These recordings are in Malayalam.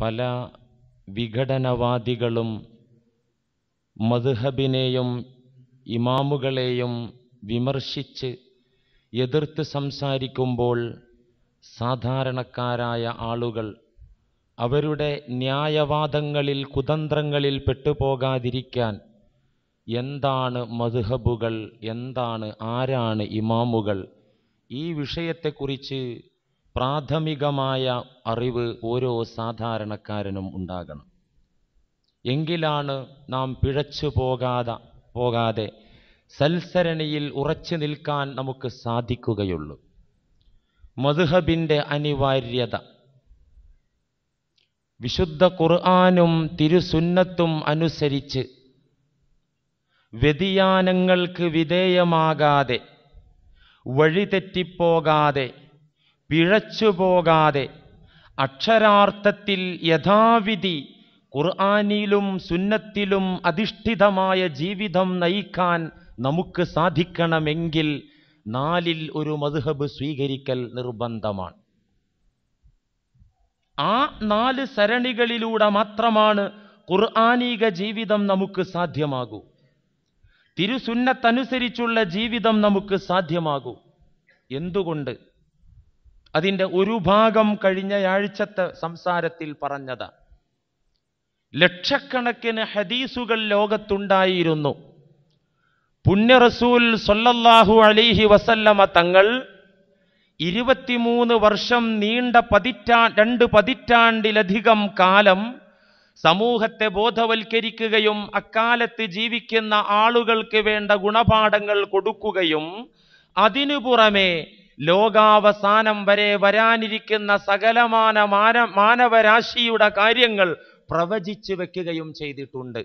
പല വിഘടനവാദികളും മധുഹബിനെയും ഇമാമുകളെയും വിമർശിച്ച് എതിർത്ത് സംസാരിക്കുമ്പോൾ സാധാരണക്കാരായ ആളുകൾ അവരുടെ ന്യായവാദങ്ങളിൽ കുതന്ത്രങ്ങളിൽ പെട്ടുപോകാതിരിക്കാൻ എന്താണ് മധുഹബുകൾ എന്താണ് ആരാണ് ഇമാമുകൾ ഈ വിഷയത്തെക്കുറിച്ച് പ്രാഥമികമായ അറിവ് ഓരോ സാധാരണക്കാരനും ഉണ്ടാകണം എങ്കിലാണ് നാം പിഴച്ചു പോകാതെ പോകാതെ സൽസരണിയിൽ ഉറച്ചു നിൽക്കാൻ നമുക്ക് സാധിക്കുകയുള്ളൂ മധുഹബിൻ്റെ അനിവാര്യത വിശുദ്ധ ഖുർആാനും തിരുസുന്നത്തും അനുസരിച്ച് വ്യതിയാനങ്ങൾക്ക് വിധേയമാകാതെ വഴിതെറ്റിപ്പോകാതെ പിഴച്ചുപോകാതെ അക്ഷരാർത്ഥത്തിൽ യഥാവിധി ഖുർആാനിലും സുന്നത്തിലും അധിഷ്ഠിതമായ ജീവിതം നയിക്കാൻ നമുക്ക് സാധിക്കണമെങ്കിൽ നാലിൽ ഒരു മധുഹബ് സ്വീകരിക്കൽ നിർബന്ധമാണ് ആ നാല് സരണികളിലൂടെ മാത്രമാണ് ഖുർആാനിക ജീവിതം നമുക്ക് സാധ്യമാകൂ തിരുസുന്നത്തനുസരിച്ചുള്ള ജീവിതം നമുക്ക് സാധ്യമാകൂ എന്തുകൊണ്ട് അതിൻ്റെ ഒരു ഭാഗം കഴിഞ്ഞയാഴ്ചത്തെ സംസാരത്തിൽ പറഞ്ഞത് ലക്ഷക്കണക്കിന് ഹദീസുകൾ ലോകത്തുണ്ടായിരുന്നു പുണ്യ റസൂൽ സൊല്ലല്ലാഹു അലിഹി വസല്ലമ തങ്ങൾ ഇരുപത്തിമൂന്ന് വർഷം നീണ്ട പതിറ്റാ രണ്ട് പതിറ്റാണ്ടിലധികം കാലം സമൂഹത്തെ ബോധവൽക്കരിക്കുകയും അക്കാലത്ത് ജീവിക്കുന്ന ആളുകൾക്ക് വേണ്ട ഗുണപാഠങ്ങൾ കൊടുക്കുകയും അതിനു പുറമേ ലോകാവസാനം വരെ വരാനിരിക്കുന്ന സകലമാന മാന മാനവരാശിയുടെ കാര്യങ്ങൾ പ്രവചിച്ചു വെക്കുകയും ചെയ്തിട്ടുണ്ട്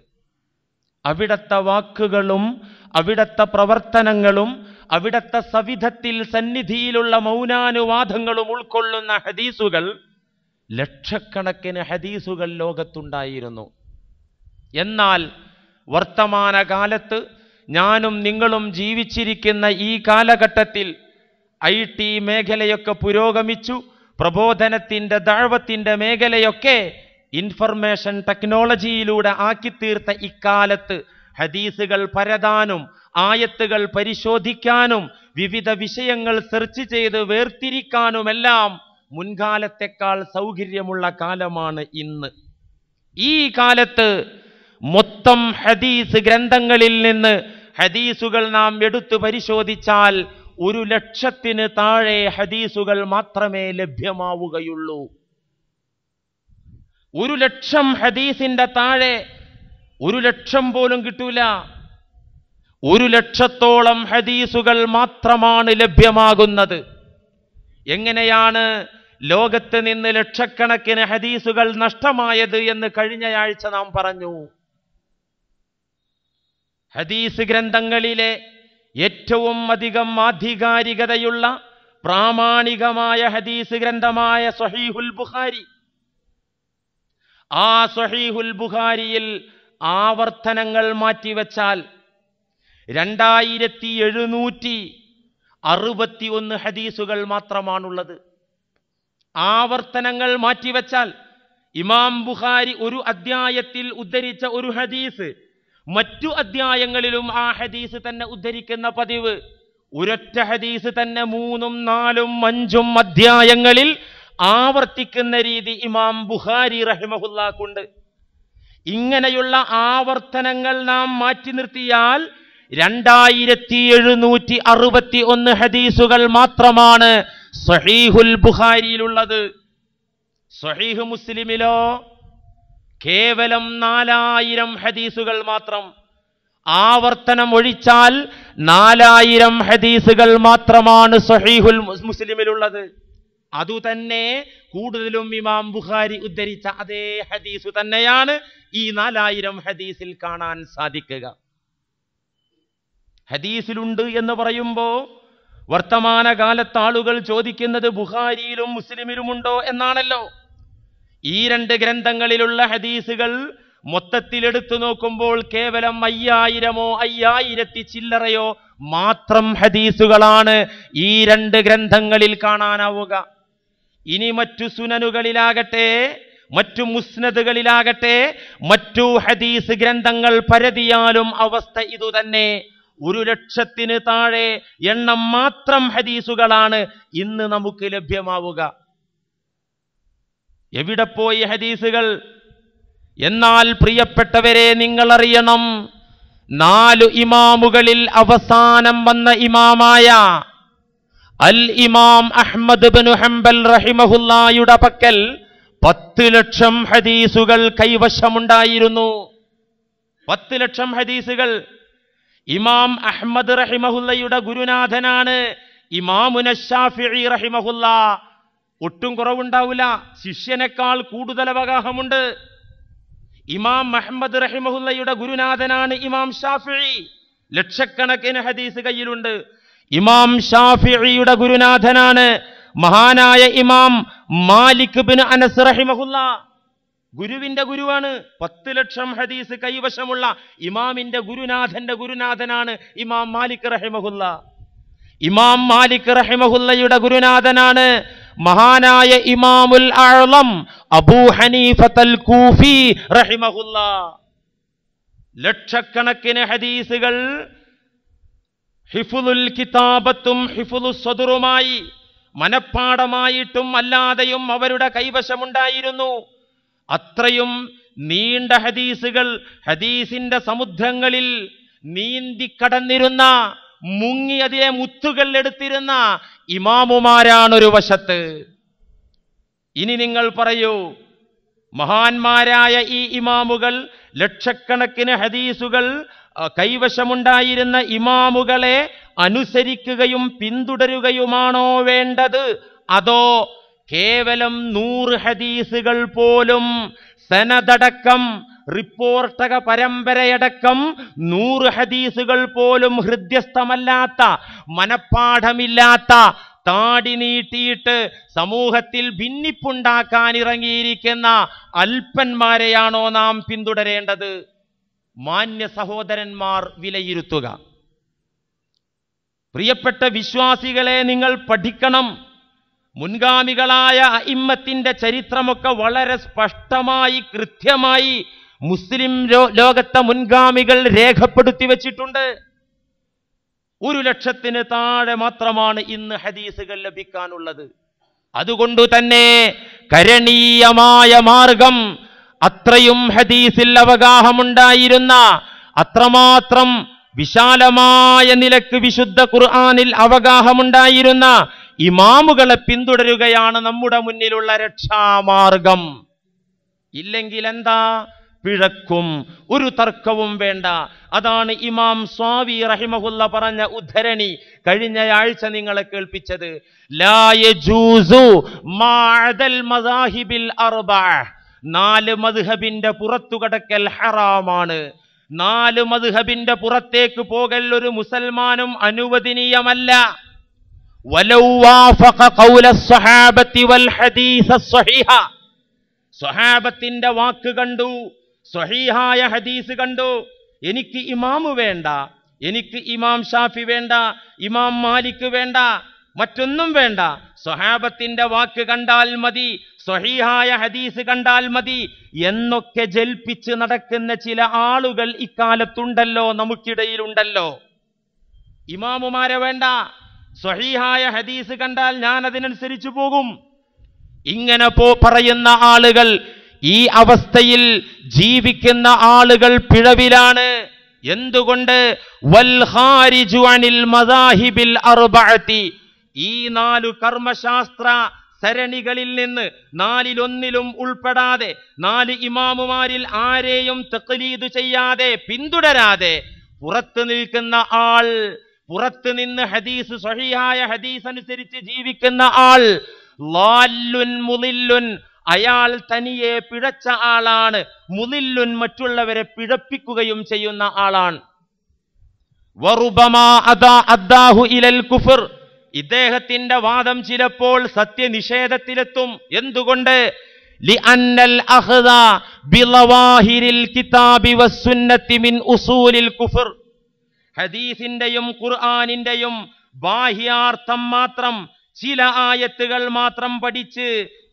അവിടത്തെ വാക്കുകളും അവിടത്തെ പ്രവർത്തനങ്ങളും അവിടത്തെ സവിധത്തിൽ സന്നിധിയിലുള്ള മൗനാനുവാദങ്ങളും ഉൾക്കൊള്ളുന്ന ഹദീസുകൾ ലക്ഷക്കണക്കിന് ഹദീസുകൾ ലോകത്തുണ്ടായിരുന്നു എന്നാൽ വർത്തമാനകാലത്ത് ഞാനും നിങ്ങളും ജീവിച്ചിരിക്കുന്ന ഈ കാലഘട്ടത്തിൽ ഐ ടി മേഖലയൊക്കെ പുരോഗമിച്ചു പ്രബോധനത്തിൻ്റെ ദാഴ്വത്തിൻ്റെ മേഖലയൊക്കെ ഇൻഫർമേഷൻ ടെക്നോളജിയിലൂടെ ആക്കിത്തീർത്ത ഇക്കാലത്ത് ഹദീസുകൾ പരതാനും ആയത്തുകൾ പരിശോധിക്കാനും വിവിധ വിഷയങ്ങൾ സെർച്ച് ചെയ്ത് വേർതിരിക്കാനുമെല്ലാം മുൻകാലത്തെക്കാൾ സൗകര്യമുള്ള കാലമാണ് ഇന്ന് ഈ കാലത്ത് മൊത്തം ഹദീസ് ഗ്രന്ഥങ്ങളിൽ നിന്ന് ഹദീസുകൾ നാം എടുത്തു പരിശോധിച്ചാൽ ഒരു ലക്ഷത്തിന് താഴെ ഹദീസുകൾ മാത്രമേ ലഭ്യമാവുകയുള്ളൂ ഒരു ലക്ഷം ഹദീസിന്റെ താഴെ ഒരു ലക്ഷം പോലും കിട്ടൂല ഒരു ലക്ഷത്തോളം ഹദീസുകൾ മാത്രമാണ് ലഭ്യമാകുന്നത് എങ്ങനെയാണ് ലോകത്ത് നിന്ന് ലക്ഷക്കണക്കിന് ഹദീസുകൾ നഷ്ടമായത് എന്ന് കഴിഞ്ഞയാഴ്ച നാം പറഞ്ഞു ഹദീസ് ഗ്രന്ഥങ്ങളിലെ ഏറ്റവും അധികം ആധികാരികതയുള്ള പ്രാമാണികമായ ഹദീസ് ഗ്രന്ഥമായ സഹീഹുൽ ബുഖാരി ആ സഹീഹുൽ ബുഖാരിയിൽ ആവർത്തനങ്ങൾ മാറ്റിവെച്ചാൽ രണ്ടായിരത്തി എഴുന്നൂറ്റി അറുപത്തി ഒന്ന് ഹദീസുകൾ മാത്രമാണുള്ളത് ആവർത്തനങ്ങൾ മാറ്റിവെച്ചാൽ ഇമാം ബുഖാരി ഒരു അദ്ധ്യായത്തിൽ ഉദ്ധരിച്ച ഒരു ഹദീസ് മറ്റു അധ്യായങ്ങളിലും ആ ഹദീസ് തന്നെ ഉദ്ധരിക്കുന്ന പതിവ് ഒരൊറ്റ ഹദീസ് തന്നെ മൂന്നും നാലും അഞ്ചും അധ്യായങ്ങളിൽ ആവർത്തിക്കുന്ന രീതി ഇമാം ബുഹാരി റഹിമഹുല്ലാക്കുണ്ട് ഇങ്ങനെയുള്ള ആവർത്തനങ്ങൾ നാം മാറ്റി നിർത്തിയാൽ രണ്ടായിരത്തി എഴുന്നൂറ്റി അറുപത്തി ഒന്ന് ഹദീസുകൾ മാത്രമാണ് സഹീഹുൽ ബുഹാരിയിലുള്ളത് സഹീഹ് മുസ്ലിമിലോ കേവലം നാലായിരം ഹദീസുകൾ മാത്രം ആവർത്തനം ഒഴിച്ചാൽ നാലായിരം ഹദീസുകൾ മാത്രമാണ് സഹീഹുൽ മുസ്ലിമിലുള്ളത് അതുതന്നെ കൂടുതലും ഇമാം ബുഖാരി ഉദ്ധരിച്ച അതേ ഹദീസ് തന്നെയാണ് ഈ നാലായിരം ഹദീസിൽ കാണാൻ സാധിക്കുക ഹദീസിലുണ്ട് എന്ന് പറയുമ്പോൾ വർത്തമാനകാലത്ത് ആളുകൾ ചോദിക്കുന്നത് ബുഖാരിയിലും മുസ്ലിമിലുമുണ്ടോ എന്നാണല്ലോ ഈ രണ്ട് ഗ്രന്ഥങ്ങളിലുള്ള ഹദീസുകൾ മൊത്തത്തിൽ എടുത്തു നോക്കുമ്പോൾ കേവലം അയ്യായിരമോ അയ്യായിരത്തി ചില്ലറയോ മാത്രം ഹദീസുകളാണ് ഈ രണ്ട് ഗ്രന്ഥങ്ങളിൽ കാണാനാവുക ഇനി മറ്റു സുനനുകളിലാകട്ടെ മറ്റു മുസ്നദുകളിലാകട്ടെ മറ്റു ഹദീസ് ഗ്രന്ഥങ്ങൾ പരതിയാലും അവസ്ഥ ഇതുതന്നെ ഒരു ലക്ഷത്തിന് താഴെ എണ്ണം മാത്രം ഹദീസുകളാണ് ഇന്ന് നമുക്ക് ലഭ്യമാവുക എവിടെ പോയി ഹദീസുകൾ എന്നാൽ പ്രിയപ്പെട്ടവരെ നിങ്ങളറിയണം നാലു ഇമാമുകളിൽ അവസാനം വന്ന ഇമാമായ അൽ ഇമാം അഹ്മദ് ബിൻ ഹംബൽ റഹിമഹുല്ലായുടെ പക്കൽ പത്ത് ലക്ഷം ഹദീസുകൾ കൈവശമുണ്ടായിരുന്നു പത്ത് ലക്ഷം ഹദീസുകൾ ഇമാം അഹ്മദ് റഹിമഹുല്ലയുടെ ഗുരുനാഥനാണ് ഇമാമുനഷാഫി റഹിമഹുല്ലാ ഒട്ടും കുറവുണ്ടാവില്ല ശിഷ്യനേക്കാൾ കൂടുതൽ അവഗാഹമുണ്ട് ഇമാം മുഹമ്മദ് റഹിമഹുല്ലയുടെ ഗുരുനാഥനാണ് ഇമാം ഷാഫി ലക്ഷക്കണക്കിന് ഹദീസ് കയ്യിലുണ്ട് ഇമാം ഷാഫിയുടെ ഗുരുനാഥനാണ് മഹാനായ ഇമാം മാലിക് ബിൻ അനസ് റഹിമഹുല്ല ഗുരുവിന്റെ ഗുരുവാണ് പത്ത് ലക്ഷം ഹദീസ് കൈവശമുള്ള ഇമാമിന്റെ ഗുരുനാഥന്റെ ഗുരുനാഥനാണ് ഇമാം മാലിക് റഹിമഹുല്ല ഇമാം മാലിക് റഹിമഹുല്ലയുടെ ഗുരുനാഥനാണ് മഹാനായ ഇമാമുൽ ആളം അബൂ ഹനീഫത്തൽ കൂഫി റഹിമഹുല്ല ലക്ഷക്കണക്കിന് ഹദീസുകൾ ഹിഫുലുൽ കിതാബത്തും ഹിഫുലു സ്വതുറുമായി മനപ്പാടമായിട്ടും അല്ലാതെയും അവരുടെ കൈവശമുണ്ടായിരുന്നു അത്രയും നീണ്ട ഹദീസുകൾ ഹദീസിന്റെ സമുദ്രങ്ങളിൽ നീന്തി കടന്നിരുന്ന മുങ്ങി അതിലെ മുത്തുകൾ എടുത്തിരുന്ന ഇമാമുമാരാണ് ഒരു വശത്ത് ഇനി നിങ്ങൾ പറയൂ മഹാന്മാരായ ഈ ഇമാമുകൾ ലക്ഷക്കണക്കിന് ഹദീസുകൾ കൈവശമുണ്ടായിരുന്ന ഇമാമുകളെ അനുസരിക്കുകയും പിന്തുടരുകയുമാണോ വേണ്ടത് അതോ കേവലം നൂറ് ഹദീസുകൾ പോലും സനതടക്കം റിപ്പോർട്ടക പരമ്പരയടക്കം നൂറ് ഹദീസുകൾ പോലും ഹൃദ്യസ്ഥമല്ലാത്ത മനഃപ്പാഠമില്ലാത്ത താടി നീട്ടിയിട്ട് സമൂഹത്തിൽ ഭിന്നിപ്പുണ്ടാക്കാൻ ഇറങ്ങിയിരിക്കുന്ന അല്പന്മാരെയാണോ നാം പിന്തുടരേണ്ടത് മാന്യ സഹോദരന്മാർ വിലയിരുത്തുക പ്രിയപ്പെട്ട വിശ്വാസികളെ നിങ്ങൾ പഠിക്കണം മുൻഗാമികളായ ഇമ്മത്തിൻ്റെ ചരിത്രമൊക്കെ വളരെ സ്പഷ്ടമായി കൃത്യമായി മുസ്ലിം ലോകത്തെ മുൻഗാമികൾ രേഖപ്പെടുത്തി വെച്ചിട്ടുണ്ട് ഒരു ലക്ഷത്തിന് താഴെ മാത്രമാണ് ഇന്ന് ഹദീസുകൾ ലഭിക്കാനുള്ളത് അതുകൊണ്ട് തന്നെ കരണീയമായ മാർഗം അത്രയും ഹദീസിൽ അവഗാഹമുണ്ടായിരുന്ന അത്രമാത്രം വിശാലമായ നിലക്ക് വിശുദ്ധ ഖുർആാനിൽ അവഗാഹമുണ്ടായിരുന്ന ഇമാമുകളെ പിന്തുടരുകയാണ് നമ്മുടെ മുന്നിലുള്ള രക്ഷാമാർഗം ഇല്ലെങ്കിൽ എന്താ പിഴക്കും ഒരു തർക്കവും വേണ്ട അതാണ് ഇമാം സ്വാവി റഹിമഹുല്ല പറഞ്ഞ ഉദ്ധരണി കഴിഞ്ഞയാഴ്ച നിങ്ങളെ കേൾപ്പിച്ചത് നാല് മധുഹബിന്റെ പുറത്തു കടക്കൽ ഹറാമാണ് നാല് മധുഹബിന്റെ പുറത്തേക്ക് പോകൽ ഒരു മുസൽമാനും അനുവദനീയമല്ല സ്വഹാബത്തിന്റെ വാക്ക് കണ്ടു സ്വഹീഹായ ഹദീസ് കണ്ടു എനിക്ക് ഇമാമു വേണ്ട എനിക്ക് ഇമാം ഷാഫി വേണ്ട ഇമാം മാലിക് വേണ്ട മറ്റൊന്നും വേണ്ട സ്വഹാബത്തിന്റെ വാക്ക് കണ്ടാൽ മതി സ്വഹീഹായ ഹദീസ് കണ്ടാൽ മതി എന്നൊക്കെ ജൽപ്പിച്ച് നടക്കുന്ന ചില ആളുകൾ ഇക്കാലത്തുണ്ടല്ലോ നമുക്കിടയിലുണ്ടല്ലോ ഇമാമുമാരെ വേണ്ട സ്വഹീഹായ ഹദീസ് കണ്ടാൽ ഞാൻ അതിനനുസരിച്ച് പോകും ഇങ്ങനെ പോ പറയുന്ന ആളുകൾ ഈ അവസ്ഥയിൽ ജീവിക്കുന്ന ആളുകൾ പിഴവിലാണ് എന്തുകൊണ്ട് ഈ നാലു കർമ്മശാസ്ത്ര സരണികളിൽ നിന്ന് നാലിലൊന്നിലും ഉൾപ്പെടാതെ നാല് ഇമാമുമാരിൽ ആരെയും തെക്കലീത് ചെയ്യാതെ പിന്തുടരാതെ പുറത്തു നിൽക്കുന്ന ആൾ പുറത്തു നിന്ന് ഹദീസ് സഹിയായ ഹദീസ് അനുസരിച്ച് ജീവിക്കുന്ന ആൾ ലാല്ലുൻ മുലില്ലുൻ അയാൾ തനിയെ പിഴച്ച ആളാണ് മുതില്ലുൻ മറ്റുള്ളവരെ പിഴപ്പിക്കുകയും ചെയ്യുന്ന ആളാണ് ഇദ്ദേഹത്തിന്റെ വാദം ചിലപ്പോൾ സത്യനിഷേധത്തിലെത്തും എന്തുകൊണ്ട് ഹദീസിന്റെയും ഖുർആാനിന്റെയും ബാഹ്യാർത്ഥം മാത്രം ചില ആയത്തുകൾ മാത്രം പഠിച്ച്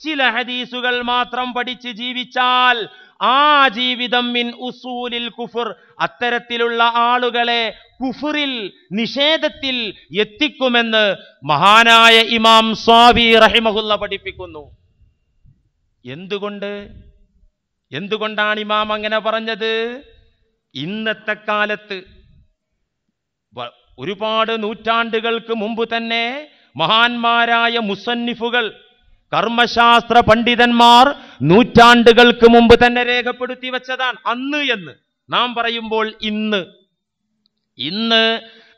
ചില ഹദീസുകൾ മാത്രം പഠിച്ച് ജീവിച്ചാൽ ആ ജീവിതം മിൻ ഉസൂലിൽ കുഫുർ അത്തരത്തിലുള്ള ആളുകളെ കുഫുറിൽ നിഷേധത്തിൽ എത്തിക്കുമെന്ന് മഹാനായ ഇമാം സ്വാബി റഹിമഹുല്ല പഠിപ്പിക്കുന്നു എന്തുകൊണ്ട് എന്തുകൊണ്ടാണ് ഇമാം അങ്ങനെ പറഞ്ഞത് ഇന്നത്തെ കാലത്ത് ഒരുപാട് നൂറ്റാണ്ടുകൾക്ക് മുമ്പ് തന്നെ മഹാന്മാരായ മുസന്നിഫുകൾ കർമ്മശാസ്ത്ര പണ്ഡിതന്മാർ നൂറ്റാണ്ടുകൾക്ക് മുമ്പ് തന്നെ രേഖപ്പെടുത്തി വെച്ചതാണ് അന്ന് എന്ന് നാം പറയുമ്പോൾ ഇന്ന് ഇന്ന്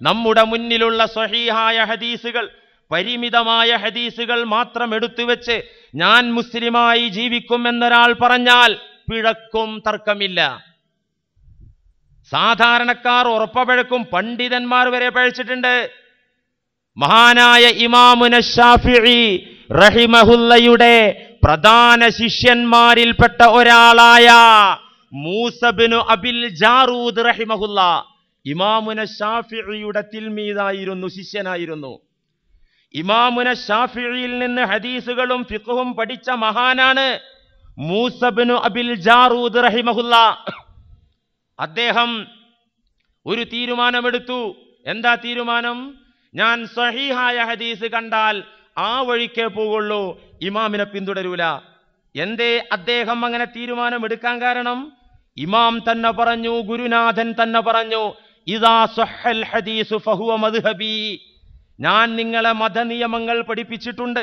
നമ്മുടെ മുന്നിലുള്ള സ്വഹീഹായ ഹദീസുകൾ പരിമിതമായ ഹദീസുകൾ മാത്രം എടുത്തു വെച്ച് ഞാൻ മുസ്ലിമായി ജീവിക്കും എന്നൊരാൾ പറഞ്ഞാൽ പിഴക്കും തർക്കമില്ല സാധാരണക്കാർ ഉറപ്പ പണ്ഡിതന്മാർ വരെ പഴിച്ചിട്ടുണ്ട് മഹാനായ ഇമാമുന ഷാഫിഇ റഹിമഹുല്ലയുടെ പ്രധാന ശിഷ്യന്മാരിൽപ്പെട്ട ഒരാളായ മൂസബിനു അബിൽ ജാറൂദ് റഹിമഹുല്ല ഇമാമുന ഷാഫിയുടെ തിൽമീതായിരുന്നു ശിഷ്യനായിരുന്നു ഇമാമുന ഷാഫിയിൽ നിന്ന് ഹദീസുകളും ഫിഖും പഠിച്ച മഹാനാണ് മൂസബിനു അബിൽ ജാറൂദ് റഹിമഹുല്ല അദ്ദേഹം ഒരു തീരുമാനമെടുത്തു എന്താ തീരുമാനം ഞാൻ സഹീഹായ ഹദീസ് കണ്ടാൽ ആ വഴിക്കേ പോകുള്ളൂ ഇമാമിനെ പിന്തുടരൂല എന്തേ അദ്ദേഹം അങ്ങനെ എടുക്കാൻ കാരണം ഇമാം തന്നെ പറഞ്ഞു ഗുരുനാഥൻ തന്നെ പറഞ്ഞു ഇതാ സൊഹൽ ഹദീസ് ഫഹുവ മദ്ഹബി ഞാൻ നിങ്ങളെ മതനിയമങ്ങൾ പഠിപ്പിച്ചിട്ടുണ്ട്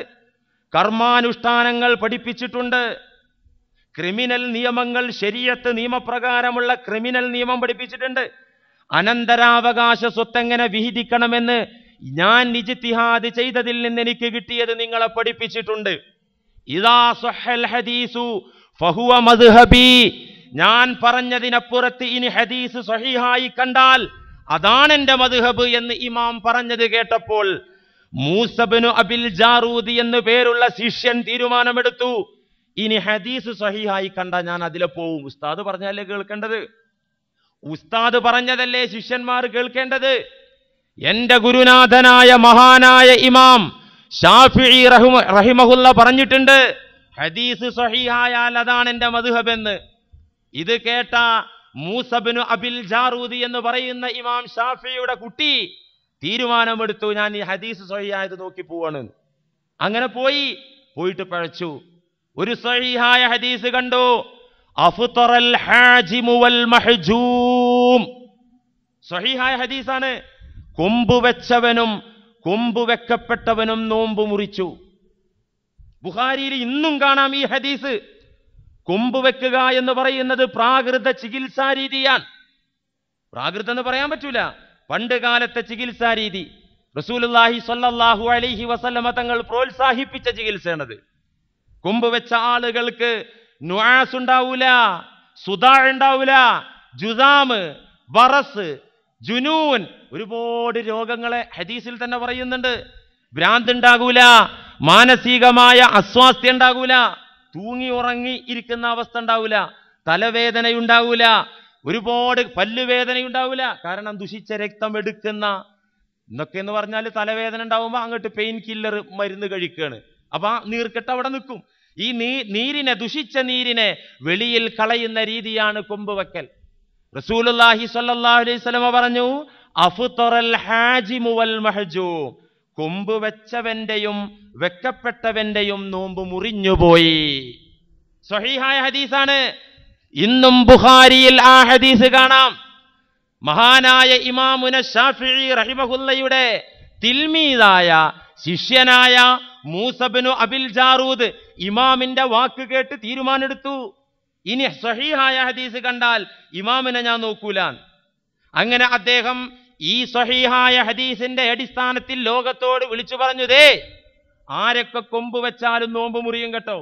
കർമാനുഷ്ഠാനങ്ങൾ പഠിപ്പിച്ചിട്ടുണ്ട് ക്രിമിനൽ നിയമങ്ങൾ ശരീരത്ത് നിയമപ്രകാരമുള്ള ക്രിമിനൽ നിയമം പഠിപ്പിച്ചിട്ടുണ്ട് അനന്തരാവകാശ സ്വത്ത് എങ്ങനെ വിഹിതിക്കണമെന്ന് ഞാൻ നിജിത്തിഹാദ് ചെയ്തതിൽ നിന്ന് എനിക്ക് കിട്ടിയത് നിങ്ങളെ പഠിപ്പിച്ചിട്ടുണ്ട് ഇതാ സൊഹൽ ഹദീസു ഫഹുവ മദ്ഹബി ഞാൻ പറഞ്ഞതിനപ്പുറത്ത് ഇനി ഹദീസ് സഹിഹായി കണ്ടാൽ അതാണ് എൻ്റെ മദ്ഹബ് എന്ന് ഇമാം പറഞ്ഞത് കേട്ടപ്പോൾ മൂസബിനു അബിൽ ജാറൂദി എന്ന് പേരുള്ള ശിഷ്യൻ തീരുമാനമെടുത്തു ഇനി ഹദീസ് സഹിഹായി കണ്ട ഞാൻ അതിലെ പോവും ഉസ്താദ് പറഞ്ഞല്ലേ കേൾക്കേണ്ടത് ഉസ്താദ് പറഞ്ഞതല്ലേ ശിഷ്യന്മാർ കേൾക്കേണ്ടത് എന്റെ ഗുരുനാഥനായ മഹാനായ ഇമാം ഷാഫി റഹിമഹുല്ല പറഞ്ഞിട്ടുണ്ട് ഹദീസ് സഹിഹായാൽ അതാണ് എൻ്റെ മധുഹബ് എന്ന് ഇത് കേട്ട മൂസബിനു അബിൽ ജാറൂദി എന്ന് പറയുന്ന ഇമാം ഷാഫിയുടെ കുട്ടി തീരുമാനമെടുത്തു ഞാൻ ഈ ഹദീസ് സഹിയായത് നോക്കി പോവാണ് അങ്ങനെ പോയി പോയിട്ട് പഴച്ചു ഒരു സഹിഹായ ഹദീസ് കണ്ടു അഫുത്തറൽ ഹാജിമുവൽ മഹജൂം സഹിഹായ ഹദീസാണ് കൊമ്പുവെച്ചവനും കൊമ്പുവെക്കപ്പെട്ടവനും നോമ്പ് മുറിച്ചു ബുഹാരിയിൽ ഇന്നും കാണാം ഈ ഹദീസ് കൊമ്പുവെക്കുക എന്ന് പറയുന്നത് പ്രാകൃത ചികിത്സാ രീതിയാണ് എന്ന് പറയാൻ പറ്റൂല പണ്ട് കാലത്തെ ചികിത്സാ രീതി സല്ലാഹു അലഹി അലിഹി വസല്ലമ തങ്ങൾ പ്രോത്സാഹിപ്പിച്ച ചികിത്സയാണത് കൊമ്പ് വെച്ച ആളുകൾക്ക് നുവാസ് ഉണ്ടാവൂല സുധാ ഉണ്ടാവൂല ജുദാമ് വറസ് ജുനൂൻ ഒരുപാട് രോഗങ്ങളെ ഹദീസിൽ തന്നെ പറയുന്നുണ്ട് ഭ്രാന്ത് ഉണ്ടാകൂല മാനസികമായ അസ്വാസ്ഥ്യം ഉണ്ടാകൂല തൂങ്ങി ഉറങ്ങി ഇരിക്കുന്ന അവസ്ഥ ഉണ്ടാവൂല തലവേദന ഒരുപാട് പല്ലുവേദന കാരണം ദുഷിച്ച രക്തം എടുക്കുന്ന എന്നൊക്കെ എന്ന് പറഞ്ഞാൽ തലവേദന ഉണ്ടാവുമ്പോൾ അങ്ങോട്ട് പെയിൻ കില്ലർ മരുന്ന് കഴിക്കുകയാണ് അപ്പൊ ആ നീർക്കെട്ട് അവിടെ നിൽക്കും ഈ നീ നീരിനെ ദുഷിച്ച നീരിനെ വെളിയിൽ കളയുന്ന രീതിയാണ് കൊമ്പ് വെക്കൽ റസൂലുല്ലാഹി സല്ലല്ലാഹു അലൈഹി സ്വലമ പറഞ്ഞു അഫുതൊറൽ ഹാജിമു വൽ മഹജൂ കൊമ്പ് വെച്ചവന്റെയും വെക്കപ്പെട്ടവന്റെയും നോമ്പ് മുറിഞ്ഞുപോയി സ്വഹീഹായ ഹദീസാണ് ഇന്നും ബുഖാരിയിൽ ആ ഹദീസ് കാണാം മഹാനായ ഇമാമുന ഷാഫി റഹിമഹുല്ലയുടെ തിൽമീതായ ശിഷ്യനായ മൂസബിനു അബിൽ ജാറൂദ് ഇമാമിന്റെ വാക്ക് കേട്ട് തീരുമാനെടുത്തു ഇനി സഹീഹായ ഹദീസ് കണ്ടാൽ ഇമാമിനെ ഞാൻ നോക്കൂല അങ്ങനെ അദ്ദേഹം ഈ സഹീഹായ ഹദീസിന്റെ അടിസ്ഥാനത്തിൽ ലോകത്തോട് വിളിച്ചു പറഞ്ഞതേ ആരൊക്കെ കൊമ്പ് വെച്ചാലും നോമ്പ് മുറിയും കേട്ടോ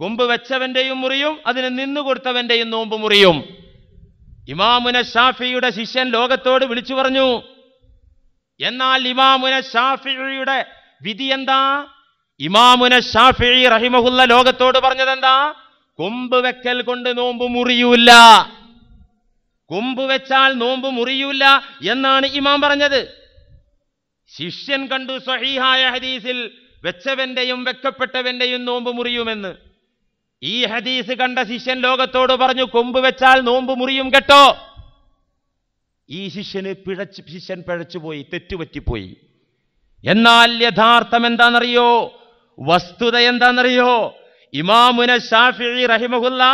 കൊമ്പ് വെച്ചവന്റെയും മുറിയും അതിന് നിന്നു കൊടുത്തവന്റെയും നോമ്പ് മുറിയും ഇമാമുന ഷാഫിയുടെ ശിഷ്യൻ ലോകത്തോട് വിളിച്ചു പറഞ്ഞു എന്നാൽ ഇമാമുന ഷാഫിയുടെ വിധി എന്താ ഇമാമുന ഷാഫി റഹിമഹുല്ല ലോകത്തോട് പറഞ്ഞതെന്താ കൊമ്പ് വെക്കൽ കൊണ്ട് നോമ്പ് മുറിയൂല കൊമ്പ് വെച്ചാൽ നോമ്പ് മുറിയൂല എന്നാണ് ഇമാം പറഞ്ഞത് ശിഷ്യൻ കണ്ടു സഹീഹായ ഹദീസിൽ വെച്ചവന്റെയും വെക്കപ്പെട്ടവന്റെയും നോമ്പ് മുറിയുമെന്ന് ഈ ഹദീസ് കണ്ട ശിഷ്യൻ ലോകത്തോട് പറഞ്ഞു കൊമ്പ് വെച്ചാൽ നോമ്പ് മുറിയും കേട്ടോ ഈ ശിഷ്യന് പിഴച്ച് ശിഷ്യൻ പിഴച്ചുപോയി തെറ്റുപറ്റിപ്പോയി എന്നാൽ യഥാർത്ഥം എന്താണെന്നറിയോ വസ്തുത എന്താണെന്നറിയോ ഇമാമുന ഷാഫി റഹിമഹുല്ല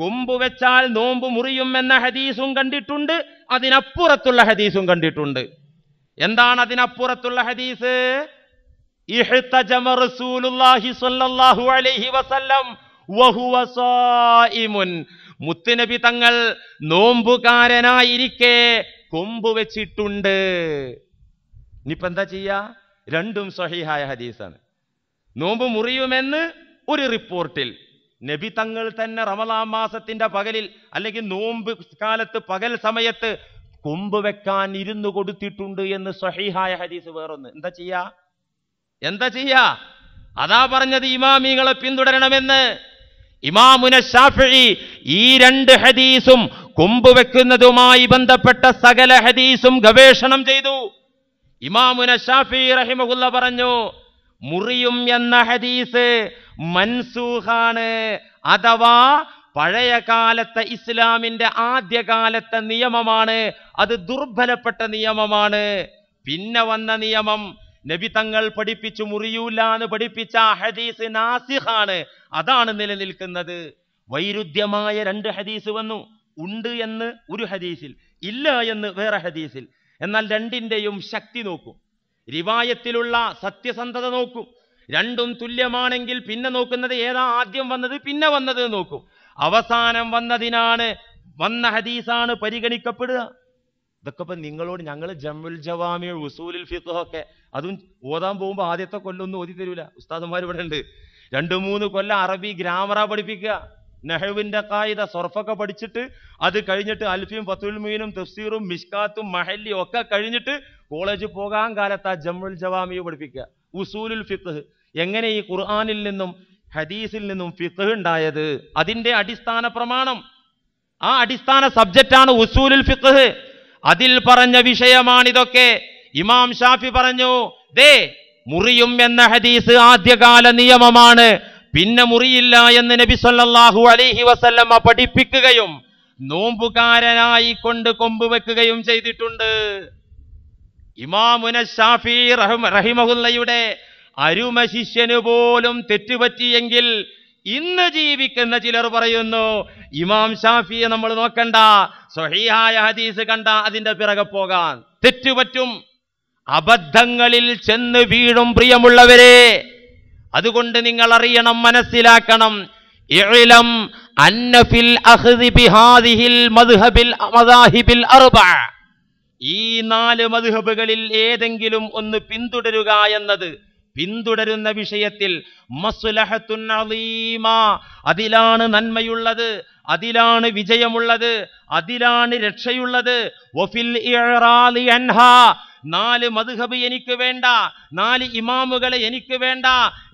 കുമ്പ് വെച്ചാൽ നോമ്പ് മുറിയും എന്ന ഹദീസും കണ്ടിട്ടുണ്ട് അതിനപ്പുറത്തുള്ള ഹദീസും കണ്ടിട്ടുണ്ട് എന്താണ് അതിനപ്പുറത്തുള്ള ഹദീസ് മുത്തുനബി തങ്ങൾ നോമ്പുകാരനായിരിക്കെ കൊമ്പ് വെച്ചിട്ടുണ്ട് ഇനിയിപ്പോ എന്താ ചെയ്യാ രണ്ടും സ്വഹീഹായ ഹദീസാണ് നോമ്പ് മുറിയുമെന്ന് ഒരു റിപ്പോർട്ടിൽ നബി തങ്ങൾ തന്നെ റമലാ മാസത്തിന്റെ പകലിൽ അല്ലെങ്കിൽ നോമ്പ് കാലത്ത് പകൽ സമയത്ത് കൊമ്പ് വെക്കാൻ ഇരുന്നു കൊടുത്തിട്ടുണ്ട് എന്ന് സഹിഹായ ഹദീസ് വേറൊന്ന് എന്താ ചെയ്യാ എന്താ ചെയ്യാ അതാ പറഞ്ഞത് ഇമാമിങ്ങളെ പിന്തുടരണമെന്ന് ഇമാമുന ഷാഫി ഈ രണ്ട് ഹദീസും കൊമ്പ് വെക്കുന്നതുമായി ബന്ധപ്പെട്ട സകല ഹദീസും ഗവേഷണം ചെയ്തു ഇമാമുന ഷാഫി റഹിമഹുല്ല പറഞ്ഞു മുറിയും എന്ന ഹദീസ് മൻസൂഹാണ് അഥവാ പഴയ കാലത്തെ ഇസ്ലാമിന്റെ ആദ്യകാലത്തെ നിയമമാണ് അത് ദുർബലപ്പെട്ട നിയമമാണ് പിന്നെ വന്ന നിയമം നബി തങ്ങൾ പഠിപ്പിച്ചു മുറിയൂല എന്ന് പഠിപ്പിച്ച ഹദീസ് നാസിഹാണ് അതാണ് നിലനിൽക്കുന്നത് വൈരുദ്ധ്യമായ രണ്ട് ഹദീസ് വന്നു ഉണ്ട് എന്ന് ഒരു ഹദീസിൽ ഇല്ല എന്ന് വേറെ ഹദീസിൽ എന്നാൽ രണ്ടിൻ്റെയും ശക്തി നോക്കും റിവായത്തിലുള്ള സത്യസന്ധത നോക്കും രണ്ടും തുല്യമാണെങ്കിൽ പിന്നെ നോക്കുന്നത് ഏതാ ആദ്യം വന്നത് പിന്നെ വന്നത് നോക്കും അവസാനം വന്നതിനാണ് വന്ന ഹദീസാണ് പരിഗണിക്കപ്പെടുക ഇതൊക്കെ ഇപ്പം നിങ്ങളോട് ഞങ്ങൾ ജമുൽ ജവാമി ഉസൂലിൽ ഫിഖൊക്കെ അതും ഓതാൻ പോകുമ്പോൾ ആദ്യത്തെ കൊല്ലൊന്നും ഓതി തരൂല ഉസ്താദന്മാർ ഇവിടെ ഉണ്ട് രണ്ട് മൂന്ന് കൊല്ലം അറബി ഗ്രാമറ പഠിപ്പിക്കുക നെഹവിൻ്റെ കായിത സൊർഫൊക്കെ പഠിച്ചിട്ട് അത് കഴിഞ്ഞിട്ട് അൽഫിയും ഫത്തുൽമീനും തഫ്സീറും മിഷ്കാത്തും മഹല്ലി ഒക്കെ കഴിഞ്ഞിട്ട് കോളേജിൽ പോകാൻ കാലത്ത് ആ ജമുൽ ജവാമിയെ പഠിപ്പിക്കുക ഉസൂലുൽ ഫിഖ് എങ്ങനെ ഈ ഖുർആാനിൽ നിന്നും ഹദീസിൽ നിന്നും ഫിഖ് ഉണ്ടായത് അതിൻ്റെ അടിസ്ഥാന പ്രമാണം ആ അടിസ്ഥാന സബ്ജക്റ്റാണ് ഉസൂലുൽ ഫിഖ് അതിൽ പറഞ്ഞ വിഷയമാണിതൊക്കെ ഇമാം ഷാഫി പറഞ്ഞു ദേ മുറിയും എന്ന ഹദീസ് ആദ്യകാല നിയമമാണ് പിന്നെ മുറിയില്ല എന്ന് നബി സല്ലല്ലാഹു അലൈഹി വസല്ലമ്മ പഠിപ്പിക്കുകയും നോമ്പുകാരനായി കൊണ്ട് കൊമ്പ് വെക്കുകയും ചെയ്തിട്ടുണ്ട് ഇമാമുന ഷാഫി റഹിമഹുല്ലയുടെ അരുമ പോലും തെറ്റുപറ്റിയെങ്കിൽ ഇന്ന് ജീവിക്കുന്ന ചിലർ പറയുന്നു ഇമാം ഷാഫിയെ നമ്മൾ നോക്കണ്ട സ്വഹീഹായ ഹദീസ് കണ്ട അതിന്റെ പിറകെ പോകാൻ തെറ്റുപറ്റും അബദ്ധങ്ങളിൽ ചെന്ന് വീഴും പ്രിയമുള്ളവരെ അതുകൊണ്ട് നിങ്ങൾ അറിയണം മനസ്സിലാക്കണം ഈ നാല് മധുഹബുകളിൽ ഏതെങ്കിലും ഒന്ന് പിന്തുടരുക എന്നത് പിന്തുടരുന്ന വിഷയത്തിൽ അതിലാണ് നന്മയുള്ളത് അതിലാണ് വിജയമുള്ളത് അതിലാണ് രക്ഷയുള്ളത് നാല് മധുഹബ് എനിക്ക് വേണ്ട നാല് ഇമാമുകളെ എനിക്ക് വേണ്ട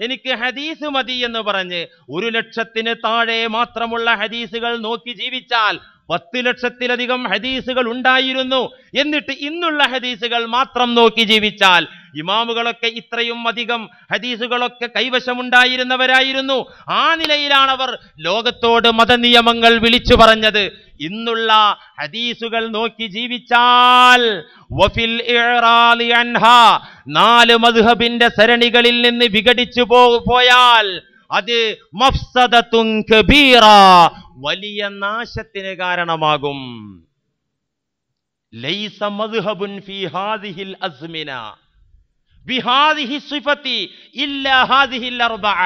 എനിക്ക് ഹദീസ് മതി എന്ന് പറഞ്ഞ് ഒരു ലക്ഷത്തിന് താഴെ മാത്രമുള്ള ഹദീസുകൾ നോക്കി ജീവിച്ചാൽ പത്ത് ലക്ഷത്തിലധികം ഹദീസുകൾ ഉണ്ടായിരുന്നു എന്നിട്ട് ഇന്നുള്ള ഹദീസുകൾ മാത്രം നോക്കി ജീവിച്ചാൽ ഇമാമുകളൊക്കെ ഇത്രയും അധികം ഹദീസുകളൊക്കെ കൈവശമുണ്ടായിരുന്നവരായിരുന്നു ആ നിലയിലാണ് അവർ ലോകത്തോട് മതനിയമങ്ങൾ വിളിച്ചു പറഞ്ഞത് ഇന്നുള്ള ഹദീസുകൾ നോക്കി ജീവിച്ചാൽ വഫിൽ നാല് മധുഹബിന്റെ സരണികളിൽ നിന്ന് വിഘടിച്ചു പോയാൽ അത് മഫ്സദത്തും വലിയ നാശത്തിന് കാരണമാകും ലൈസ മദ്ഹബുൻ ഫി ഹാദിഹിൽ അസ്മിന ബിഹാദിഹി സിഫത്തി ഇല്ല ഹാദിഹിൽ അർബഅ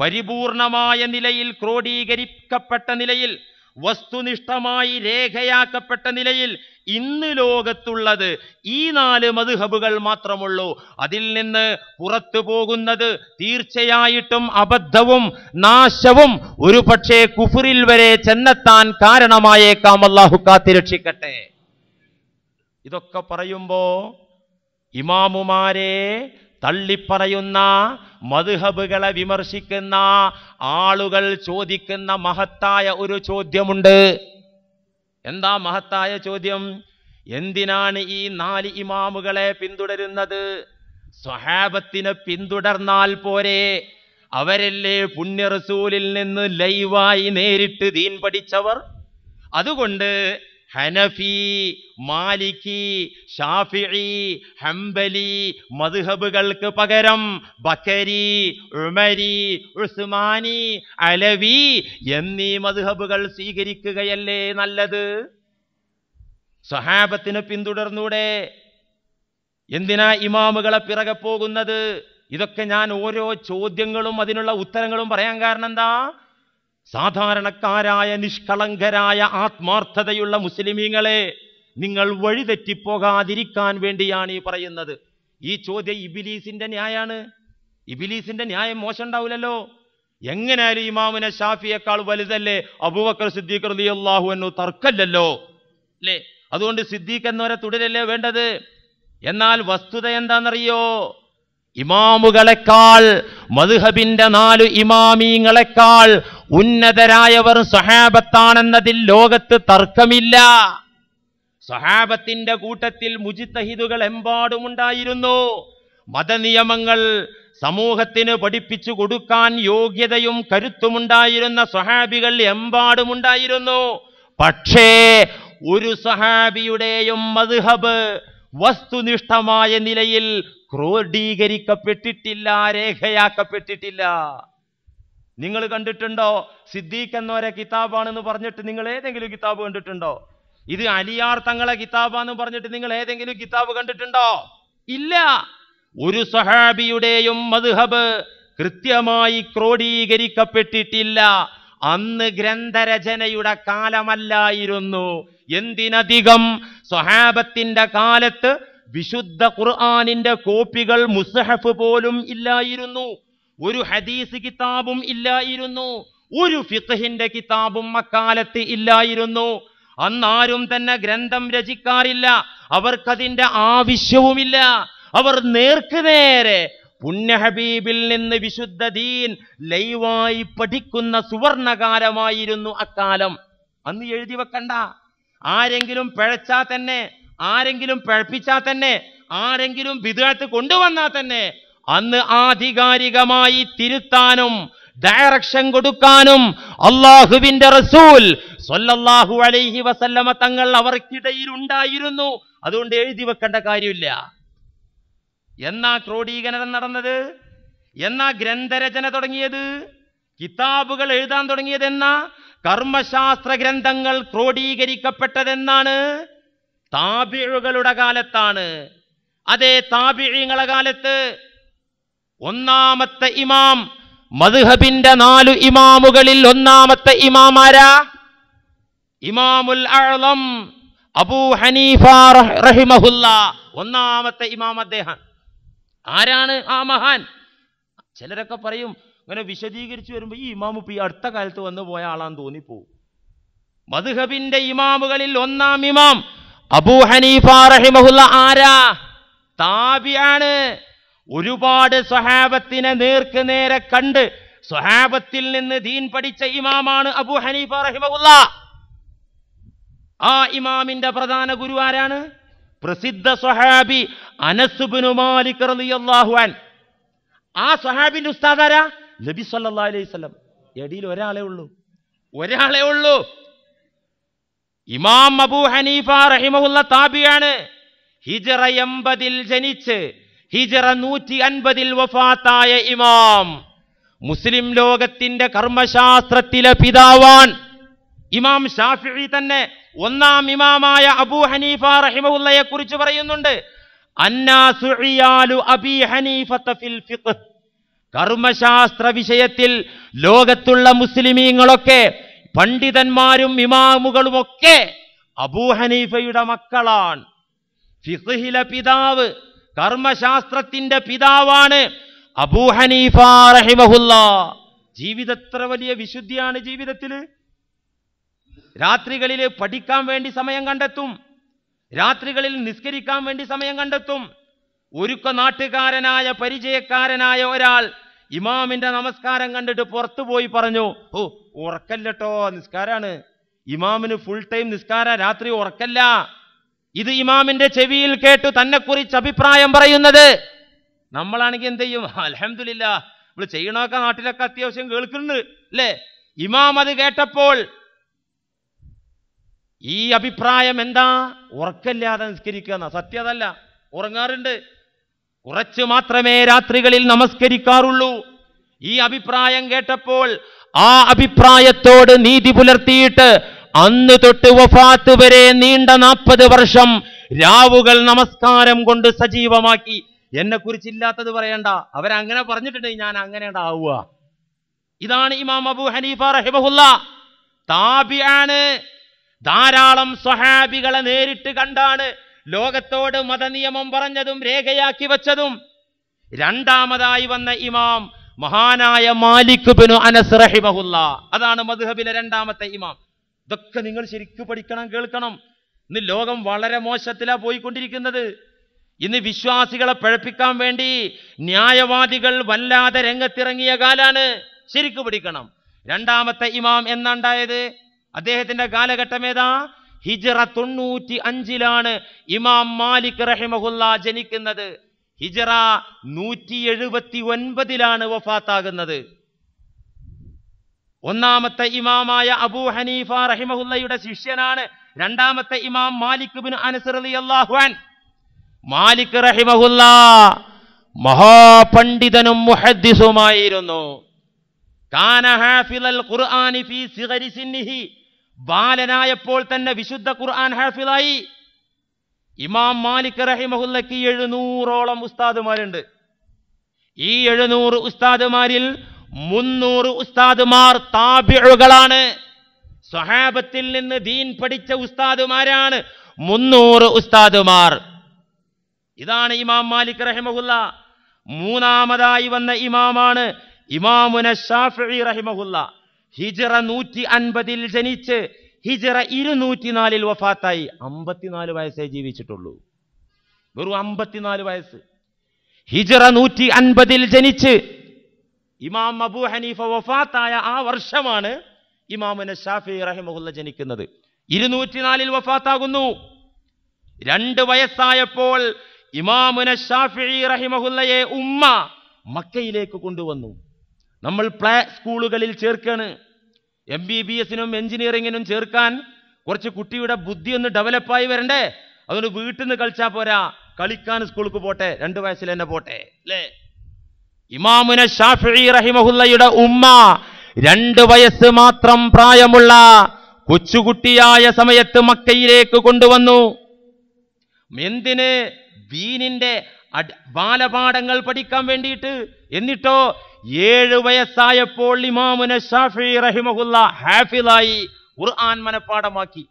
പരിപൂർണമായ നിലയിൽ ക്രോഡീകരിക്കപ്പെട്ട നിലയിൽ വസ്തുനിഷ്ഠമായി രേഖയാക്കപ്പെട്ട നിലയിൽ ഇന്ന് ലോകത്തുള്ളത് ഈ നാല് മധുഹബുകൾ മാത്രമുള്ളൂ അതിൽ നിന്ന് പുറത്തു പോകുന്നത് തീർച്ചയായിട്ടും അബദ്ധവും നാശവും ഒരു പക്ഷേ കുഫുറിൽ വരെ ചെന്നെത്താൻ കാരണമായേക്കാം അള്ളാഹു കാത്തിരക്ഷിക്കട്ടെ ഇതൊക്കെ പറയുമ്പോ ഇമാമുമാരെ തള്ളിപ്പറയുന്ന മധുഹബുകളെ വിമർശിക്കുന്ന ആളുകൾ ചോദിക്കുന്ന മഹത്തായ ഒരു ചോദ്യമുണ്ട് എന്താ മഹത്തായ ചോദ്യം എന്തിനാണ് ഈ നാല് ഇമാമുകളെ പിന്തുടരുന്നത് സ്വഹാബത്തിനെ പിന്തുടർന്നാൽ പോരെ അവരല്ലേ പുണ്യ റസൂലിൽ നിന്ന് ലൈവായി നേരിട്ട് ദീൻ പഠിച്ചവർ അതുകൊണ്ട് ഹനഫി മാലിക്കി ഷാഫിഇ ഹംബലി മധുഹബുകൾക്ക് പകരം ബക്കരി ഉമരി ഉസ്മാനി അലവി എന്നീ മധുഹബുകൾ സ്വീകരിക്കുകയല്ലേ നല്ലത് സഹാബത്തിനെ പിന്തുടർന്നൂടെ എന്തിനാ ഇമാമുകളെ പിറകെ പോകുന്നത് ഇതൊക്കെ ഞാൻ ഓരോ ചോദ്യങ്ങളും അതിനുള്ള ഉത്തരങ്ങളും പറയാൻ കാരണം എന്താ സാധാരണക്കാരായ നിഷ്കളങ്കരായ ആത്മാർത്ഥതയുള്ള മുസ്ലിമീങ്ങളെ നിങ്ങൾ വഴിതെറ്റിപ്പോകാതിരിക്കാൻ വേണ്ടിയാണ് ഈ പറയുന്നത് ഈ ചോദ്യം ഇബിലീസിന്റെ ന്യായാണ് ഇബിലീസിന്റെ ന്യായം മോശം ഉണ്ടാവില്ലല്ലോ എങ്ങനെയായാലും ഇമാമിനെ ഷാഫിയേക്കാൾ വലുതല്ലേ അബൂബക്കർ സിദ്ദീഖ് അള്ളാഹു എന്നു തർക്കല്ലല്ലോ അല്ലേ അതുകൊണ്ട് സിദ്ദീഖ് എന്നവരെ തുടരല്ലേ വേണ്ടത് എന്നാൽ വസ്തുത എന്താണെന്നറിയോ ഇമാമുകളെക്കാൾ മധുഹബിന്റെ നാല് ഇമാമീങ്ങളെക്കാൾ ഉന്നതരായവർ സഹാബത്താണെന്നതിൽ ലോകത്ത് തർക്കമില്ല സഹാബത്തിന്റെ കൂട്ടത്തിൽ മുജിത്തഹിദുകൾ എമ്പാടുമുണ്ടായിരുന്നു മതനിയമങ്ങൾ സമൂഹത്തിന് പഠിപ്പിച്ചു കൊടുക്കാൻ യോഗ്യതയും കരുത്തുമുണ്ടായിരുന്ന സഹാബികൾ എമ്പാടുമുണ്ടായിരുന്നു പക്ഷേ ഒരു സഹാബിയുടെയും മദ്ഹബ് വസ്തുനിഷ്ഠമായ നിലയിൽ ക്രോഡീകരിക്കപ്പെട്ടിട്ടില്ല രേഖയാക്കപ്പെട്ടിട്ടില്ല നിങ്ങൾ കണ്ടിട്ടുണ്ടോ സിദ്ദീഖ് എന്നൊരു കിതാബാണെന്ന് പറഞ്ഞിട്ട് നിങ്ങൾ ഏതെങ്കിലും കിതാബ് കണ്ടിട്ടുണ്ടോ ഇത് അലിയാർ തങ്ങളെ കിതാബാന്ന് പറഞ്ഞിട്ട് നിങ്ങൾ ഏതെങ്കിലും കിതാബ് കണ്ടിട്ടുണ്ടോ ഇല്ല ഒരു സഹാബിയുടെയും മധുഹബ് കൃത്യമായി ക്രോഡീകരിക്കപ്പെട്ടിട്ടില്ല അന്ന് ഗ്രന്ഥരചനയുടെ കാലമല്ലായിരുന്നു എന്തിനധികം സഹാബത്തിന്റെ കാലത്ത് വിശുദ്ധ ഖുർആാനിന്റെ കോപ്പികൾ മുസഹഫ് പോലും ഇല്ലായിരുന്നു ഒരു ഹദീസ് കിതാബും ഇല്ലായിരുന്നു ഒരു ഫിഖഹിന്റെ കിതാബും അക്കാലത്ത് ഇല്ലായിരുന്നു അന്നാരും തന്നെ ഗ്രന്ഥം രചിക്കാറില്ല അവർക്കതിന്റെ ആവശ്യവുമില്ല അവർ നേർക്ക് നേരെ പുണ്യഹബീബിൽ നിന്ന് വിശുദ്ധ ദീൻ ലൈവായി പഠിക്കുന്ന സുവർണകാലമായിരുന്നു അക്കാലം അന്ന് എഴുതി വെക്കണ്ട ആരെങ്കിലും പിഴച്ചാ തന്നെ ആരെങ്കിലും പിഴപ്പിച്ചാൽ തന്നെ ആരെങ്കിലും വിദേഹത്ത് കൊണ്ടുവന്നാൽ തന്നെ അന്ന് ആധികാരികമായി തിരുത്താനും ഡയറക്ഷൻ കൊടുക്കാനും അള്ളാഹുവിന്റെ റസൂൽ സൊല്ലാഹു അലൈഹി വസല്ലമ തങ്ങൾ അവർക്കിടയിൽ ഉണ്ടായിരുന്നു അതുകൊണ്ട് എഴുതി വെക്കേണ്ട കാര്യമില്ല എന്നാ ക്രോഡീകരണം നടന്നത് എന്നാ ഗ്രന്ഥരചന തുടങ്ങിയത് കിതാബുകൾ എഴുതാൻ എന്നാ കർമ്മശാസ്ത്ര ഗ്രന്ഥങ്ങൾ ക്രോഡീകരിക്കപ്പെട്ടതെന്നാണ് താബിഴുകളുടെ കാലത്താണ് അതേ താബിഴിങ്ങളെ കാലത്ത് ഒന്നാമത്തെ ഇമാം മധുഹബിന്റെ നാലു ഇമാമുകളിൽ ഒന്നാമത്തെ ഇമാമാരാ ഇമാമുൽ അഴലം അബൂ ഹനീഫ റഹിമഹുല്ല ഒന്നാമത്തെ ഇമാം അദ്ദേഹം ആരാണ് ആ മഹാൻ ചിലരൊക്കെ പറയും അങ്ങനെ വിശദീകരിച്ചു വരുമ്പോൾ ഈ ഇമാം ഈ അടുത്ത കാലത്ത് വന്നു പോയ ആളാന്ന് തോന്നിപ്പോ മധുഹബിന്റെ ഇമാമുകളിൽ ഒന്നാം ഇമാം അബൂ ഹനീഫ റഹിമഹുല്ല ആരാ താബിയാണ് ഒരുപാട് സ്വഹാബത്തിനെ നേർക്ക് നേരെ കണ്ട് സ്വഹാബത്തിൽ നിന്ന് ദീൻ പഠിച്ച ഇമാമാണ് അബു ഹനീഫ റഹിമുള്ള ആ ഇമാമിന്റെ പ്രധാന ഗുരു ആരാണ് പ്രസിദ്ധ സ്വഹാബി അനസുബിനു മാലിക് റളിയല്ലാഹുവാൻ ആ സ്വഹാബിന്റെ ഉസ്താദ് ആരാ നബി സല്ലാ അലൈഹി വസല്ലം എടിയിൽ ഒരാളേ ഉള്ളൂ ഒരാളേ ഉള്ളൂ ഇമാം അബു ഹനീഫ റഹിമുള്ള താബിയാണ് ഹിജറ എൺപതിൽ ജനിച്ച് ഹിജറ നൂറ്റി അൻപതിൽ വഫാത്തായ ഇമാം മുസ്ലിം ലോകത്തിന്റെ കർമ്മശാസ്ത്രത്തിലെ പിതാവാൻ ഇമാം ഷാഫി തന്നെ ഒന്നാം ഇമാമായ അബൂ ഹനീഫ റഹിമുള്ളയെ കുറിച്ച് പറയുന്നുണ്ട് ഫിൽ ഫിഖ് കർമ്മശാസ്ത്ര വിഷയത്തിൽ ലോകത്തുള്ള മുസ്ലിമീങ്ങളൊക്കെ പണ്ഡിതന്മാരും ഇമാമുകളുമൊക്കെ അബൂ ഹനീഫയുടെ മക്കളാണ് ഫിഖിലെ പിതാവ് കർമ്മശാസ്ത്രത്തിന്റെ പിതാവാണ് അബൂ ഹനീഫ ജീവിതത്ര വലിയ വിശുദ്ധിയാണ് ജീവിതത്തിൽ രാത്രികളിൽ പഠിക്കാൻ വേണ്ടി സമയം കണ്ടെത്തും രാത്രികളിൽ നിസ്കരിക്കാൻ വേണ്ടി സമയം കണ്ടെത്തും ഒരുക്ക നാട്ടുകാരനായ പരിചയക്കാരനായ ഒരാൾ ഇമാമിന്റെ നമസ്കാരം കണ്ടിട്ട് പുറത്തു പോയി പറഞ്ഞു ഓ ഉറക്കല്ലട്ടോ നിസ്കാരാണ് ഇമാമിന് ഫുൾ ടൈം നിസ്കാര രാത്രി ഉറക്കല്ല ഇത് ഇമാമിന്റെ ചെവിയിൽ കേട്ടു തന്നെക്കുറിച്ച് അഭിപ്രായം പറയുന്നത് നമ്മളാണെങ്കിൽ എന്ത് ചെയ്യും അലഹമില്ല നമ്മൾ ചെയ്യണമൊക്കെ നാട്ടിലൊക്കെ അത്യാവശ്യം കേൾക്കുന്നുണ്ട് അല്ലേ ഇമാം അത് കേട്ടപ്പോൾ ഈ അഭിപ്രായം എന്താ ഉറക്കല്ലാതെ നിസ്കരിക്കുക സത്യതല്ല ഉറങ്ങാറുണ്ട് കുറച്ച് മാത്രമേ രാത്രികളിൽ നമസ്കരിക്കാറുള്ളൂ ഈ അഭിപ്രായം കേട്ടപ്പോൾ ആ അഭിപ്രായത്തോട് നീതി പുലർത്തിയിട്ട് അന്ന് തൊട്ട് വഫാത്ത് വരെ നീണ്ട നാൽപ്പത് വർഷം രാവുകൾ നമസ്കാരം കൊണ്ട് സജീവമാക്കി എന്നെ കുറിച്ചില്ലാത്തത് പറയണ്ട അവരങ്ങനെ പറഞ്ഞിട്ടുണ്ടെങ്കിൽ ഞാൻ അങ്ങനെ ഉണ്ടാവുക ഇതാണ് ഇമാം അബു ഹനീഫ റഹിബഹുല്ല താബിയാണ് ധാരാളം സ്വഹാബികളെ നേരിട്ട് കണ്ടാണ് ലോകത്തോട് മതനിയമം പറഞ്ഞതും രേഖയാക്കി വച്ചതും രണ്ടാമതായി വന്ന ഇമാം മഹാനായ മാലിക് ബിനു അനസ് റഹിമഹുല്ല അതാണ് മധുഹബിലെ രണ്ടാമത്തെ ഇമാം ഇതൊക്കെ നിങ്ങൾ ശരിക്കും പഠിക്കണം കേൾക്കണം ഇന്ന് ലോകം വളരെ മോശത്തിലാണ് പോയിക്കൊണ്ടിരിക്കുന്നത് ഇന്ന് വിശ്വാസികളെ പഴപ്പിക്കാൻ വേണ്ടി ന്യായവാദികൾ വല്ലാതെ രംഗത്തിറങ്ങിയ കാലാണ് ശരിക്കു പഠിക്കണം രണ്ടാമത്തെ ഇമാം എന്നുണ്ടായത് അദ്ദേഹത്തിന്റെ കാലഘട്ടം ഏതാ ഹിജറ തൊണ്ണൂറ്റി അഞ്ചിലാണ് ഇമാം മാലിക് റഹിമഹുല്ല ജനിക്കുന്നത് ഹിജറ നൂറ്റി എഴുപത്തി ഒൻപതിലാണ് വഫാത്താകുന്നത് ഒന്നാമത്തെ ഇമാമായ അബൂ ഹനീഫ റഹിമഹുല്ലയുടെ ശിഷ്യനാണ് രണ്ടാമത്തെ ഇമാം മാലിക് ബിൻ അനസ് അള്ളാഹുവാൻ മാലിക് റഹിമഹുല്ല മഹാപണ്ഡിതനും മുഹദ്ദിസുമായിരുന്നു ബാലനായപ്പോൾ തന്നെ വിശുദ്ധ ഖുർആൻ ഹാഫിലായി ഇമാം മാലിക് റഹിമഹുല്ലക്ക് എഴുന്നൂറോളം ഉസ്താദുമാരുണ്ട് ഈ എഴുന്നൂറ് ഉസ്താദുമാരിൽ മുന്നൂറ് ഉസ്താദുമാർ താബിഴുകളാണ് സ്വഹാബത്തിൽ നിന്ന് ദീൻ പഠിച്ച ഉസ്താദുമാരാണ് മുന്നൂറ് ഉസ്താദുമാർ ഇതാണ് ഇമാം മാലിക് റഹിമഹുല്ല മൂന്നാമതായി വന്ന ഇമാമാണ് ഇമാമുന ഷാഫി റഹിമഹുല്ല ഹിജറ നൂറ്റി അൻപതിൽ ജനിച്ച് ഹിജറ ഇരുന്നൂറ്റിനാലിൽ വഫാത്തായി അമ്പത്തിനാല് വയസ്സേ ജീവിച്ചിട്ടുള്ളൂ വെറും അമ്പത്തിനാല് വയസ്സ് ഹിജറ നൂറ്റി അൻപതിൽ ജനിച്ച് ഇമാം അബൂ ഹനീഫ വഫാത്തായ ആ വർഷമാണ് ഇമാമുന ഷാഫി റഹിമുല്ല ജനിക്കുന്നത് ഇരുന്നൂറ്റിനാലിൽ വഫാത്താകുന്നു രണ്ട് വയസ്സായപ്പോൾ ഇമാമുന ഷാഫി റഹിമഹുല്ലയെ ഉമ്മ മക്കയിലേക്ക് കൊണ്ടുവന്നു നമ്മൾ പ്ലേ സ്കൂളുകളിൽ ചേർക്കാണ് എം ബി ബി എസിനും എഞ്ചിനീയറിങ്ങിനും ചേർക്കാൻ കുറച്ച് കുട്ടിയുടെ ബുദ്ധി ഒന്ന് ഡെവലപ്പായി വരണ്ടേ അതുകൊണ്ട് വീട്ടിൽ നിന്ന് കളിച്ചാൽ പോരാ കളിക്കാൻ സ്കൂൾക്ക് പോട്ടെ രണ്ട് വയസ്സിൽ തന്നെ പോട്ടെ അല്ലേ ഇമാമുന ഷാഫി റഹിമഹുല്ലയുടെ ഉമ്മ രണ്ട് വയസ്സ് മാത്രം പ്രായമുള്ള കൊച്ചുകുട്ടിയായ സമയത്ത് മക്കയിലേക്ക് കൊണ്ടുവന്നു എന്തിന് ദീനിന്റെ ബാലപാഠങ്ങൾ പഠിക്കാൻ വേണ്ടിയിട്ട് എന്നിട്ടോ ഏഴ് വയസ്സായപ്പോൾ ഇമാമുന ഷാഫി റഹിമഹുല്ല ഹാഫിലായി ഖുർആൻ മനപ്പാഠമാക്കി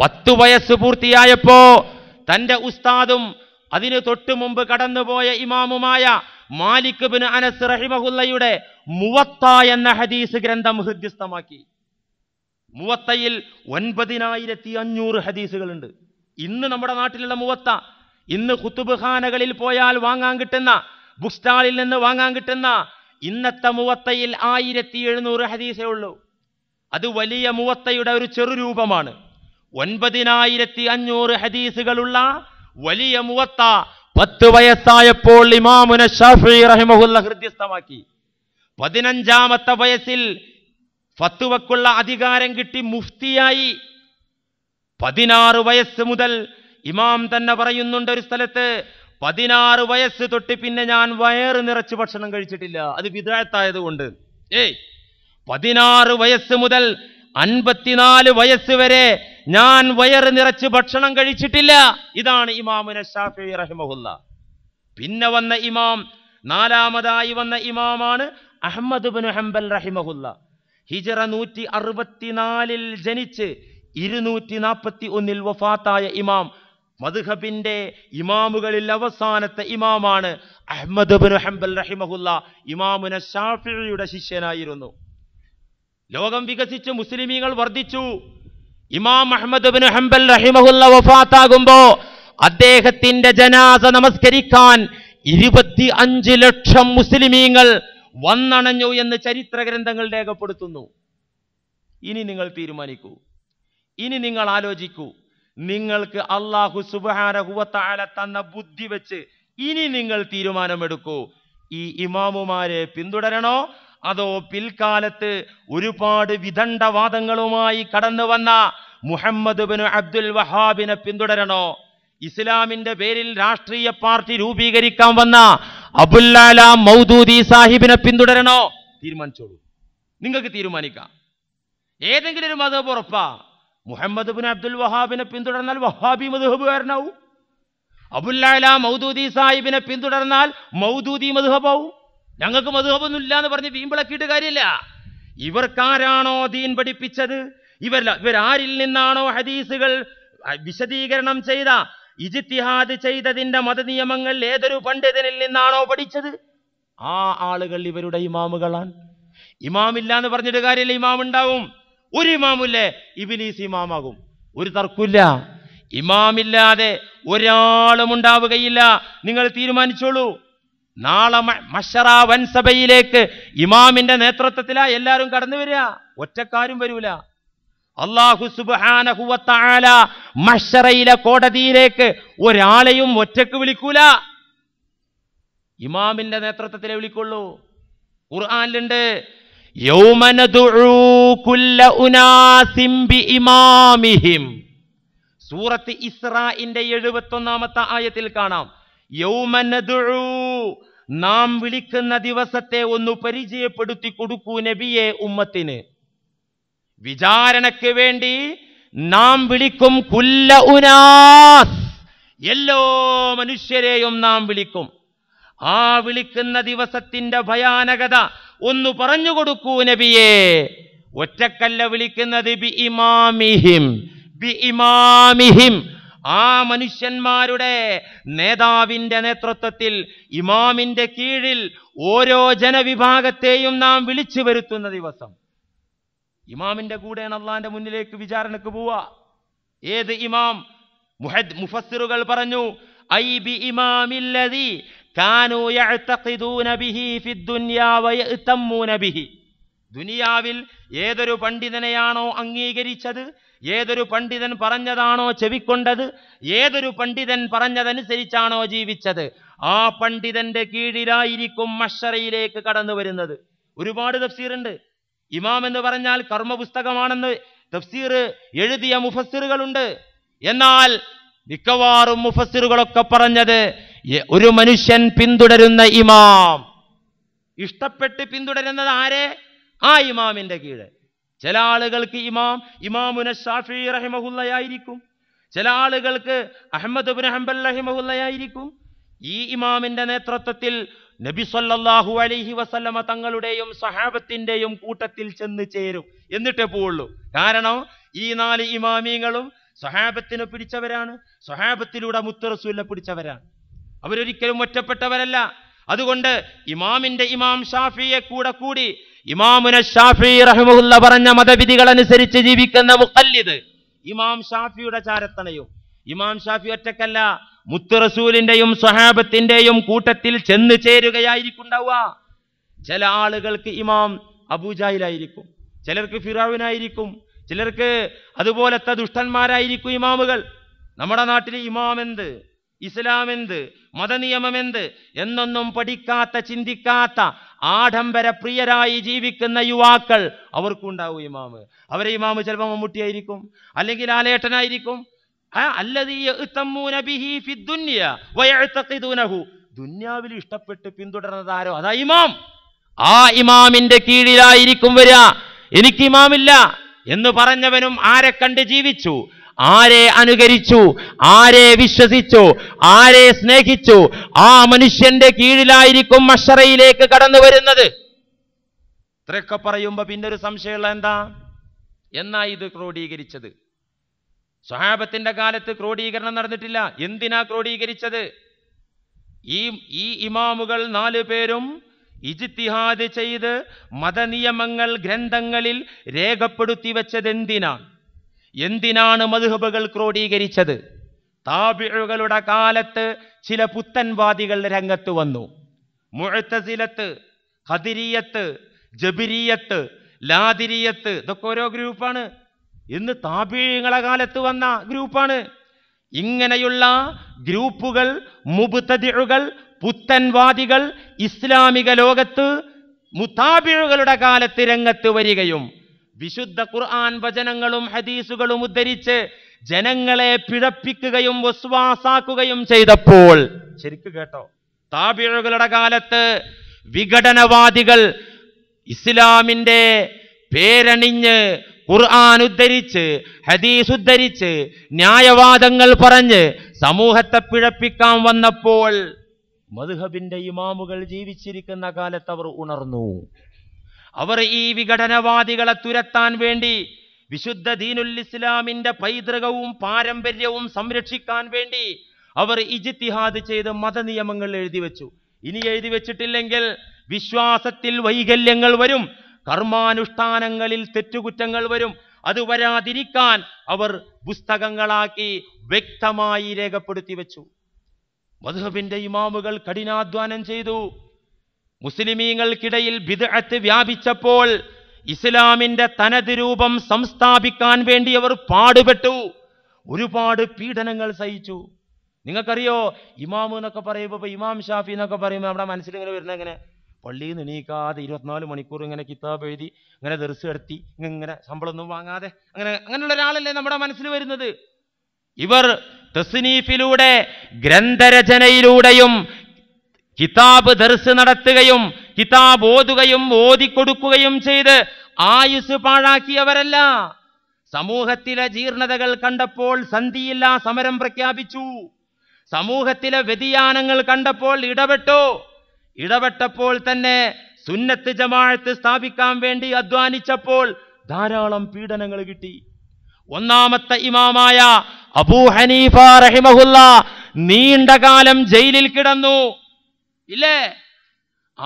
പത്തു വയസ്സ് പൂർത്തിയായപ്പോ തന്റെ ഉസ്താദും അതിനു തൊട്ടു മുമ്പ് കടന്നുപോയ ഇമാമുമായ മാലിക് ബിൻ അനസ് റഹിമഹുല്ലയുടെ മുവത്ത എന്ന ഹദീസ് ഗ്രന്ഥം ഹൃദ്യസ്ഥമാക്കി മുവത്തയിൽ ഒൻപതിനായിരത്തി അഞ്ഞൂറ് ഹദീസുകളുണ്ട് ഇന്ന് നമ്മുടെ നാട്ടിലുള്ള മുവത്ത ഇന്ന് ഖുത്തുബ്ഖാനകളിൽ പോയാൽ വാങ്ങാൻ കിട്ടുന്ന ബുക്ക് സ്റ്റാളിൽ നിന്ന് വാങ്ങാൻ കിട്ടുന്ന ഇന്നത്തെ മുവത്തയിൽ ആയിരത്തി എഴുന്നൂറ് ഹദീസേ ഉള്ളൂ അത് വലിയ മുവത്തയുടെ ഒരു ചെറു രൂപമാണ് ഒൻപതിനായിരത്തി അഞ്ഞൂറ് ഹദീസുകളുള്ള വലിയ മുവത്ത പത്ത് വയസ്സായപ്പോൾ ഇമാമുന ഷാഫി റഹിമഹുല്ല ഹൃദ്യസ്ഥമാക്കി പതിനഞ്ചാമത്തെ വയസ്സിൽ ഫത്തുവക്കുള്ള അധികാരം കിട്ടി മുഫ്തിയായി പതിനാറ് വയസ്സ് മുതൽ ഇമാം തന്നെ പറയുന്നുണ്ട് ഒരു സ്ഥലത്ത് പതിനാറ് വയസ്സ് തൊട്ട് പിന്നെ ഞാൻ വയറ് നിറച്ച് ഭക്ഷണം കഴിച്ചിട്ടില്ല അത് കൊണ്ട് ഏയ് പതിനാറ് വയസ്സ് മുതൽ അൻപത്തിനാല് വയസ്സ് വരെ ഞാൻ വയറ് നിറച്ച് ഭക്ഷണം കഴിച്ചിട്ടില്ല ഇതാണ് ഇമാമുന ഷാഫി റഹിമഹുല്ല പിന്നെ വന്ന ഇമാം നാലാമതായി വന്ന ഇമാമാണ് അഹമ്മദ് ബിൻ ഹംബൽ റഹിമഹുല്ല ഹിജറ നൂറ്റി അറുപത്തിനാലിൽ ജനിച്ച് ഇരുന്നൂറ്റി നാൽപ്പത്തി ഒന്നിൽ വഫാത്തായ ഇമാം മധുഹബിന്റെ ഇമാമുകളിൽ അവസാനത്തെ ഇമാമാണ് അഹമ്മദ് ബിൻ ഹംബൽ റഹിമഹുല്ല ഇമാമുന ഷാഫിയുടെ ശിഷ്യനായിരുന്നു ലോകം വികസിച്ച് മുസ്ലിമീങ്ങൾ വർദ്ധിച്ചു ഇമാം അഹമ്മദ് ബിൻ ഹംബൽ റഹിമഹുല്ല വഫാത്താകുമ്പോ അദ്ദേഹത്തിന്റെ ജനാസ നമസ്കരിക്കാൻ ഇരുപത്തി അഞ്ച് ലക്ഷം മുസ്ലിമീങ്ങൾ വന്നണഞ്ഞു എന്ന് ചരിത്ര ഗ്രന്ഥങ്ങൾ രേഖപ്പെടുത്തുന്നു ഇനി നിങ്ങൾ തീരുമാനിക്കൂ ഇനി നിങ്ങൾ ആലോചിക്കൂ നിങ്ങൾക്ക് അള്ളാഹു സുബാനഹുവത്താല തന്ന ബുദ്ധി വെച്ച് ഇനി നിങ്ങൾ തീരുമാനമെടുക്കൂ ഈ ഇമാമുമാരെ പിന്തുടരണോ അതോ പിൽക്കാലത്ത് ഒരുപാട് വിദണ്ഡവാദങ്ങളുമായി കടന്നു വന്ന മുഹമ്മദ് ബിൻ അബ്ദുൽ വഹാബിനെ പിന്തുടരണോ ഇസ്ലാമിന്റെ പേരിൽ രാഷ്ട്രീയ പാർട്ടി രൂപീകരിക്കാൻ വന്ന അബുല്ലാല മൗദൂദി സാഹിബിനെ പിന്തുടരണോ തീരുമാനിച്ചോളൂ നിങ്ങൾക്ക് തീരുമാനിക്കാം ഏതെങ്കിലും ഒരു മതബ് ഉറപ്പാ മുഹമ്മദ് ബിൻ അബ്ദുൽ വഹാബിനെ പിന്തുടർന്നാൽ വഹാബി മധുഹബുകാരനാവും അബുല്ലാല മൗദൂദി സാഹിബിനെ പിന്തുടർന്നാൽ മൗദൂദി മധുഹബാവും ഞങ്ങൾക്ക് മധുഹബൊന്നുമില്ല എന്ന് പറഞ്ഞ് വീമ്പിളക്കിയിട്ട് കാര്യമില്ല ഇവർക്കാരാണോ ദീൻ പഠിപ്പിച്ചത് ഇവരല്ല ഇവരാരിൽ നിന്നാണോ ഹദീസുകൾ വിശദീകരണം ചെയ്ത ഇജിത്തിഹാദ് ചെയ്തതിന്റെ മതനിയമങ്ങൾ ഏതൊരു പണ്ഡിതനിൽ നിന്നാണോ പഠിച്ചത് ആ ആളുകൾ ഇവരുടെ ഇമാമുകളാണ് ഇമാമില്ല എന്ന് പറഞ്ഞിട്ട് കാര്യമില്ല ഇമാം ഉണ്ടാവും ഒരു ഇമാമില്ലേ ഇബിലീസ് ഇമാമാകും ഒരു തർക്കമില്ല ഇമാമില്ലാതെ ഒരാളും ഉണ്ടാവുകയില്ല നിങ്ങൾ തീരുമാനിച്ചോളൂ നാളെ മഷറ വൻസഭയിലേക്ക് ഇമാമിന്റെ നേതൃത്വത്തിലാ എല്ലാവരും കടന്നു വരിക ഒറ്റക്കാരും വരൂല അള്ളാഹു സുബാനഹുല മഷറയിലെ കോടതിയിലേക്ക് ഒരാളെയും ഒറ്റക്ക് വിളിക്കൂല ഇമാമിന്റെ നേതൃത്വത്തിലെ വിളിക്കുള്ളൂ ഖുർആാനിലുണ്ട് ഇമാമിഹിം സൂറത്ത് ഇസ്രാഇന്റെ എഴുപത്തൊന്നാമത്തെ ആയത്തിൽ കാണാം യൗമനദുഊ നാം വിളിക്കുന്ന ദിവസത്തെ ഒന്ന് പരിചയപ്പെടുത്തി കൊടുക്കൂ നബിയെ ഉമ്മത്തിന് വിചാരണയ്ക്ക് വേണ്ടി നാം വിളിക്കും കുല്ല ഉനാസ് എല്ലോ മനുഷ്യരെയും നാം വിളിക്കും ആ വിളിക്കുന്ന ദിവസത്തിന്റെ ഭയാനകത ഒന്ന് പറഞ്ഞു കൊടുക്കൂ നബിയെ ഒറ്റക്കല്ല വിളിക്കുന്നത് ബി ഇമാമിഹിം ബി ഇമാമിഹിം ആ മനുഷ്യന്മാരുടെ നേതാവിൻ്റെ നേതൃത്വത്തിൽ ഇമാമിൻ്റെ കീഴിൽ ഓരോ ജനവിഭാഗത്തെയും നാം വിളിച്ചു വരുത്തുന്ന ദിവസം ഇമാമിൻ്റെ കൂടെ അള്ളാന്റെ മുന്നിലേക്ക് വിചാരണക്ക് പോവുക ഏത് ഇമാം മുഹദ് മുഫസ്സിറുകൾ പറഞ്ഞു ഐ ബി ഇമാമില്ലതി കാനു യഅ്തഖിദൂന ബിഹി ഫിദ്ദുനിയാ വയഅ്തമ്മൂന നബിഹി ദുനിയാവിൽ ഏതൊരു പണ്ഡിതനെയാണോ അംഗീകരിച്ചത് ഏതൊരു പണ്ഡിതൻ പറഞ്ഞതാണോ ചെവിക്കൊണ്ടത് ഏതൊരു പണ്ഡിതൻ പറഞ്ഞതനുസരിച്ചാണോ ജീവിച്ചത് ആ പണ്ഡിതന്റെ കീഴിലായിരിക്കും മഷറയിലേക്ക് കടന്നു വരുന്നത് ഒരുപാട് തഫ്സീറുണ്ട് ഇമാം എന്ന് പറഞ്ഞാൽ കർമ്മ പുസ്തകമാണെന്ന് തഫ്സീർ എഴുതിയ മുഫസ്സിറുകളുണ്ട് എന്നാൽ മിക്കവാറും മുഫസ്സിറുകളൊക്കെ പറഞ്ഞത് ഒരു മനുഷ്യൻ പിന്തുടരുന്ന ഇമാം ഇഷ്ടപ്പെട്ട് പിന്തുടരുന്നത് ആരെ ആ ഇമാമിന്റെ കീഴ് ചില ആളുകൾക്ക് ഇമാം ഇമാമുന ഷാഫി റഹിമഹുല്ലയായിരിക്കും ചില ആളുകൾക്ക് അഹമ്മദ് ഹംബൽ റഹിമഹുല്ലയായിരിക്കും ഈ ഇമാമിന്റെ നേതൃത്വത്തിൽ നബി സല്ലല്ലാഹു അലൈഹി വസല്ലമ തങ്ങളുടെയും സഹാബത്തിന്റെയും കൂട്ടത്തിൽ ചെന്ന് ചേരും എന്നിട്ടേ പോവുള്ളൂ കാരണം ഈ നാല് ഇമാമീങ്ങളും സഹാബത്തിനെ പിടിച്ചവരാണ് സഹാബത്തിലൂടെ മുത്തറസൂലിനെ പിടിച്ചവരാണ് അവരൊരിക്കലും ഒറ്റപ്പെട്ടവരല്ല അതുകൊണ്ട് ഇമാമിന്റെ ഇമാം ഷാഫിയെ കൂടെ കൂടി ഇമാമുന ഷാഫി റഹ്മുല്ല പറഞ്ഞ മതവിധികൾ അനുസരിച്ച് ജീവിക്കുന്ന മുഖല്ലിദ് ഇമാം ഷാഫിയുടെ ചാരത്തണയും ഇമാം ഷാഫി ഒറ്റക്കല്ല മുത്തു റസൂലിന്റെയും സ്വഹാബത്തിന്റെയും കൂട്ടത്തിൽ ചെന്ന് ചേരുകയായിരിക്കുണ്ടാവുക ചില ആളുകൾക്ക് ഇമാം അബൂജായിലായിരിക്കും ചിലർക്ക് ഫിറാവിനായിരിക്കും ചിലർക്ക് അതുപോലത്തെ ദുഷ്ടന്മാരായിരിക്കും ഇമാമുകൾ നമ്മുടെ നാട്ടിൽ ഇമാം എന്ത് ഇസ്ലാമെന്ത് മതനിയമമെന്ത് എന്നൊന്നും പഠിക്കാത്ത ചിന്തിക്കാത്ത ആഡംബരപ്രിയരായി ജീവിക്കുന്ന യുവാക്കൾ അവർക്കുണ്ടാവും ഇമാമ് അവരെ ഇമാമ് ചിലപ്പോൾ മമ്മൂട്ടിയായിരിക്കും അല്ലെങ്കിൽ ആലേട്ടനായിരിക്കും ദുന്യാവിൽ ഇഷ്ടപ്പെട്ട് പിന്തുടർന്നത് ആരോ അതാ ഇമാം ആ ഇമാമിന്റെ കീഴിലായിരിക്കും വരിക എനിക്ക് ഇമാമില്ല എന്ന് പറഞ്ഞവനും ആരെ കണ്ട് ജീവിച്ചു ആരെ അനുകരിച്ചു ആരെ വിശ്വസിച്ചു ആരെ സ്നേഹിച്ചു ആ മനുഷ്യന്റെ കീഴിലായിരിക്കും മഷറയിലേക്ക് കടന്നു വരുന്നത് ഇത്രയൊക്കെ പറയുമ്പോൾ പിന്നെ ഒരു സംശയമുള്ള എന്താ എന്നാ ഇത് ക്രോഡീകരിച്ചത് സ്വഹാബത്തിന്റെ കാലത്ത് ക്രോഡീകരണം നടന്നിട്ടില്ല എന്തിനാ ക്രോഡീകരിച്ചത് ഈ ഈ ഇമാമുകൾ നാല് പേരും ഇജിത്തിഹാദ് ചെയ്ത് മതനിയമങ്ങൾ ഗ്രന്ഥങ്ങളിൽ രേഖപ്പെടുത്തി വെച്ചത് എന്തിനാണ് എന്തിനാണ് മധുഹബുകൾ ക്രോഡീകരിച്ചത് താബിഴുകളുടെ കാലത്ത് ചില പുത്തൻവാദികൾ രംഗത്ത് വന്നു മുഴത്തസിലത്ത് ഹദിരിയത്ത് ജബിരിയത്ത് ലാതിരിയത്ത് ഇതൊക്കെ ഓരോ ഗ്രൂപ്പാണ് ഇന്ന് താപീയങ്ങളെ കാലത്ത് വന്ന ഗ്രൂപ്പാണ് ഇങ്ങനെയുള്ള ഗ്രൂപ്പുകൾ മുബുത്തതിഴുകൾ പുത്തൻവാദികൾ ഇസ്ലാമിക ലോകത്ത് മുത്താബിഴുകളുടെ കാലത്ത് രംഗത്ത് വരികയും വിശുദ്ധ ഖുർആൻ വചനങ്ങളും ഹദീസുകളും ഉദ്ധരിച്ച് ജനങ്ങളെ പിഴപ്പിക്കുകയും വസ്വാസാക്കുകയും ചെയ്തപ്പോൾ ശരിക്ക് കേട്ടോ താപിഴകളുടെ കാലത്ത് വിഘടനവാദികൾ ഇസ്ലാമിന്റെ പേരണിഞ്ഞ് ഖുർആൻ ഉദ്ധരിച്ച് ഹദീസ് ഉദ്ധരിച്ച് ന്യായവാദങ്ങൾ പറഞ്ഞ് സമൂഹത്തെ പിഴപ്പിക്കാൻ വന്നപ്പോൾ മധുഹബിന്റെ ഇമാമുകൾ ജീവിച്ചിരിക്കുന്ന കാലത്ത് അവർ ഉണർന്നു അവർ ഈ വിഘടനവാദികളെ തുരത്താൻ വേണ്ടി വിശുദ്ധ ദീനുൽ ഇസ്ലാമിന്റെ പൈതൃകവും പാരമ്പര്യവും സംരക്ഷിക്കാൻ വേണ്ടി അവർ ഇജിത്തിഹാദ് ചെയ്ത് മതനിയമങ്ങൾ എഴുതി വെച്ചു ഇനി എഴുതി വെച്ചിട്ടില്ലെങ്കിൽ വിശ്വാസത്തിൽ വൈകല്യങ്ങൾ വരും കർമാനുഷ്ഠാനങ്ങളിൽ തെറ്റുകുറ്റങ്ങൾ വരും അത് വരാതിരിക്കാൻ അവർ പുസ്തകങ്ങളാക്കി വ്യക്തമായി രേഖപ്പെടുത്തി വെച്ചു മധുഹബിന്റെ ഇമാമുകൾ കഠിനാധ്വാനം ചെയ്തു മുസ്ലിമീങ്ങൾക്കിടയിൽ ബിദ്അത്ത് വ്യാപിച്ചപ്പോൾ ഇസ്ലാമിന്റെ തനത് രൂപം സംസ്ഥാപിക്കാൻ വേണ്ടി അവർ പാടുപെട്ടു ഒരുപാട് പീഡനങ്ങൾ സഹിച്ചു നിങ്ങൾക്കറിയോ ഇമാമു എന്നൊക്കെ പറയുമ്പോൾ ഇപ്പോൾ ഇമാം ഷാഫി എന്നൊക്കെ പറയുമ്പോൾ നമ്മുടെ മനസ്സിൽ ഇങ്ങനെ വരുന്ന എങ്ങനെ പള്ളിയിൽ നിന്ന് എണീക്കാതെ ഇരുപത്തിനാല് മണിക്കൂർ ഇങ്ങനെ കിതാബ് എഴുതി ഇങ്ങനെ ദർസ് നടത്തി ഇങ്ങനെ ശമ്പളമൊന്നും വാങ്ങാതെ അങ്ങനെ അങ്ങനെയുള്ള ഒരാളല്ലേ നമ്മുടെ മനസ്സിൽ വരുന്നത് ഇവർ തസ്നീഫിലൂടെ ഗ്രന്ഥരചനയിലൂടെയും കിതാബ് ദർസ് നടത്തുകയും കിതാബ് ഓതുകയും ഓതിക്കൊടുക്കുകയും ചെയ്ത് ആയുസ് പാഴാക്കിയവരല്ല സമൂഹത്തിലെ ജീർണതകൾ കണ്ടപ്പോൾ സന്ധിയില്ല സമരം പ്രഖ്യാപിച്ചു സമൂഹത്തിലെ വ്യതിയാനങ്ങൾ കണ്ടപ്പോൾ ഇടപെട്ടോ ഇടപെട്ടപ്പോൾ തന്നെ സുന്നത്ത് ജമാഴത്ത് സ്ഥാപിക്കാൻ വേണ്ടി അധ്വാനിച്ചപ്പോൾ ധാരാളം പീഡനങ്ങൾ കിട്ടി ഒന്നാമത്തെ ഇമാമായ അബൂ ഹനീഫ റഹിമഹുല്ല നീണ്ടകാലം ജയിലിൽ കിടന്നു ഇല്ലേ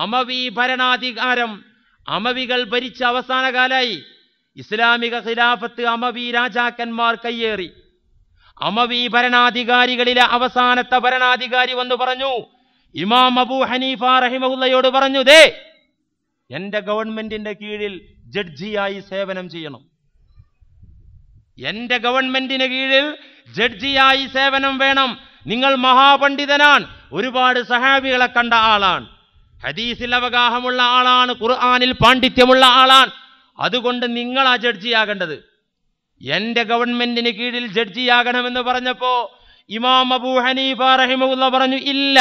അമവി ഭരണാധികാരം അമവികൾ ഭരിച്ച അവസാന കാലായി ഇസ്ലാമിക ഖിലാഫത്ത് അമവി രാജാക്കന്മാർ കയ്യേറി അമവി ഭരണാധികാരികളിലെ അവസാനത്തെ ഭരണാധികാരി വന്നു പറഞ്ഞു ഇമാം അബൂ ഹനീഫ റഹിമഹുല്ലയോട് പറഞ്ഞു ദേ എന്റെ ഗവൺമെന്റിന്റെ കീഴിൽ ജഡ്ജിയായി സേവനം ചെയ്യണം എന്റെ ഗവൺമെന്റിന് കീഴിൽ ജഡ്ജിയായി സേവനം വേണം നിങ്ങൾ മഹാപണ്ഡിതനാണ് ഒരുപാട് സഹാബികളെ കണ്ട ആളാണ് ഹദീസിൽ അവഗാഹമുള്ള ആളാണ് ഖുർആാനിൽ പാണ്ഡിത്യമുള്ള ആളാണ് അതുകൊണ്ട് നിങ്ങളാ ജഡ്ജിയാകേണ്ടത് എന്റെ ഗവൺമെന്റിന് കീഴിൽ ജഡ്ജിയാകണമെന്ന് പറഞ്ഞപ്പോ ഇമാം അബൂ ഹനീഫ റഹിമുല്ല പറഞ്ഞു ഇല്ല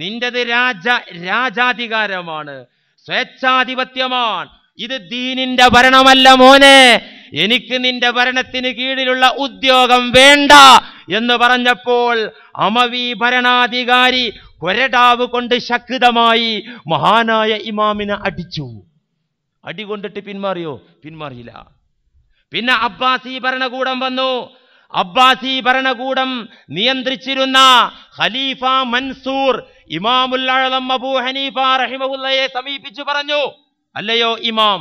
നിന്റേത് രാജ രാജാധികാരമാണ് സ്വേച്ഛാധിപത്യമാണ് ഇത് ദീനിന്റെ ഭരണമല്ല മോനെ എനിക്ക് നിന്റെ ഭരണത്തിന് കീഴിലുള്ള ഉദ്യോഗം വേണ്ട എന്ന് പറഞ്ഞപ്പോൾ അമവി ഭരണാധികാരി കൊരടാവ് കൊണ്ട് ശക്തമായി മഹാനായ ഇമാമിനെ അടിച്ചു അടി കൊണ്ടിട്ട് പിന്മാറിയോ പിന്മാറിയില്ല പിന്നെ അബ്ബാസി ഭരണകൂടം വന്നു അബ്ബാസി ഭരണകൂടം നിയന്ത്രിച്ചിരുന്ന ഖലീഫ മൻസൂർ ഇമാമുൽ അബൂ ഹനീഫ റഹിമുല്ലയെ സമീപിച്ചു പറഞ്ഞു അല്ലയോ ഇമാം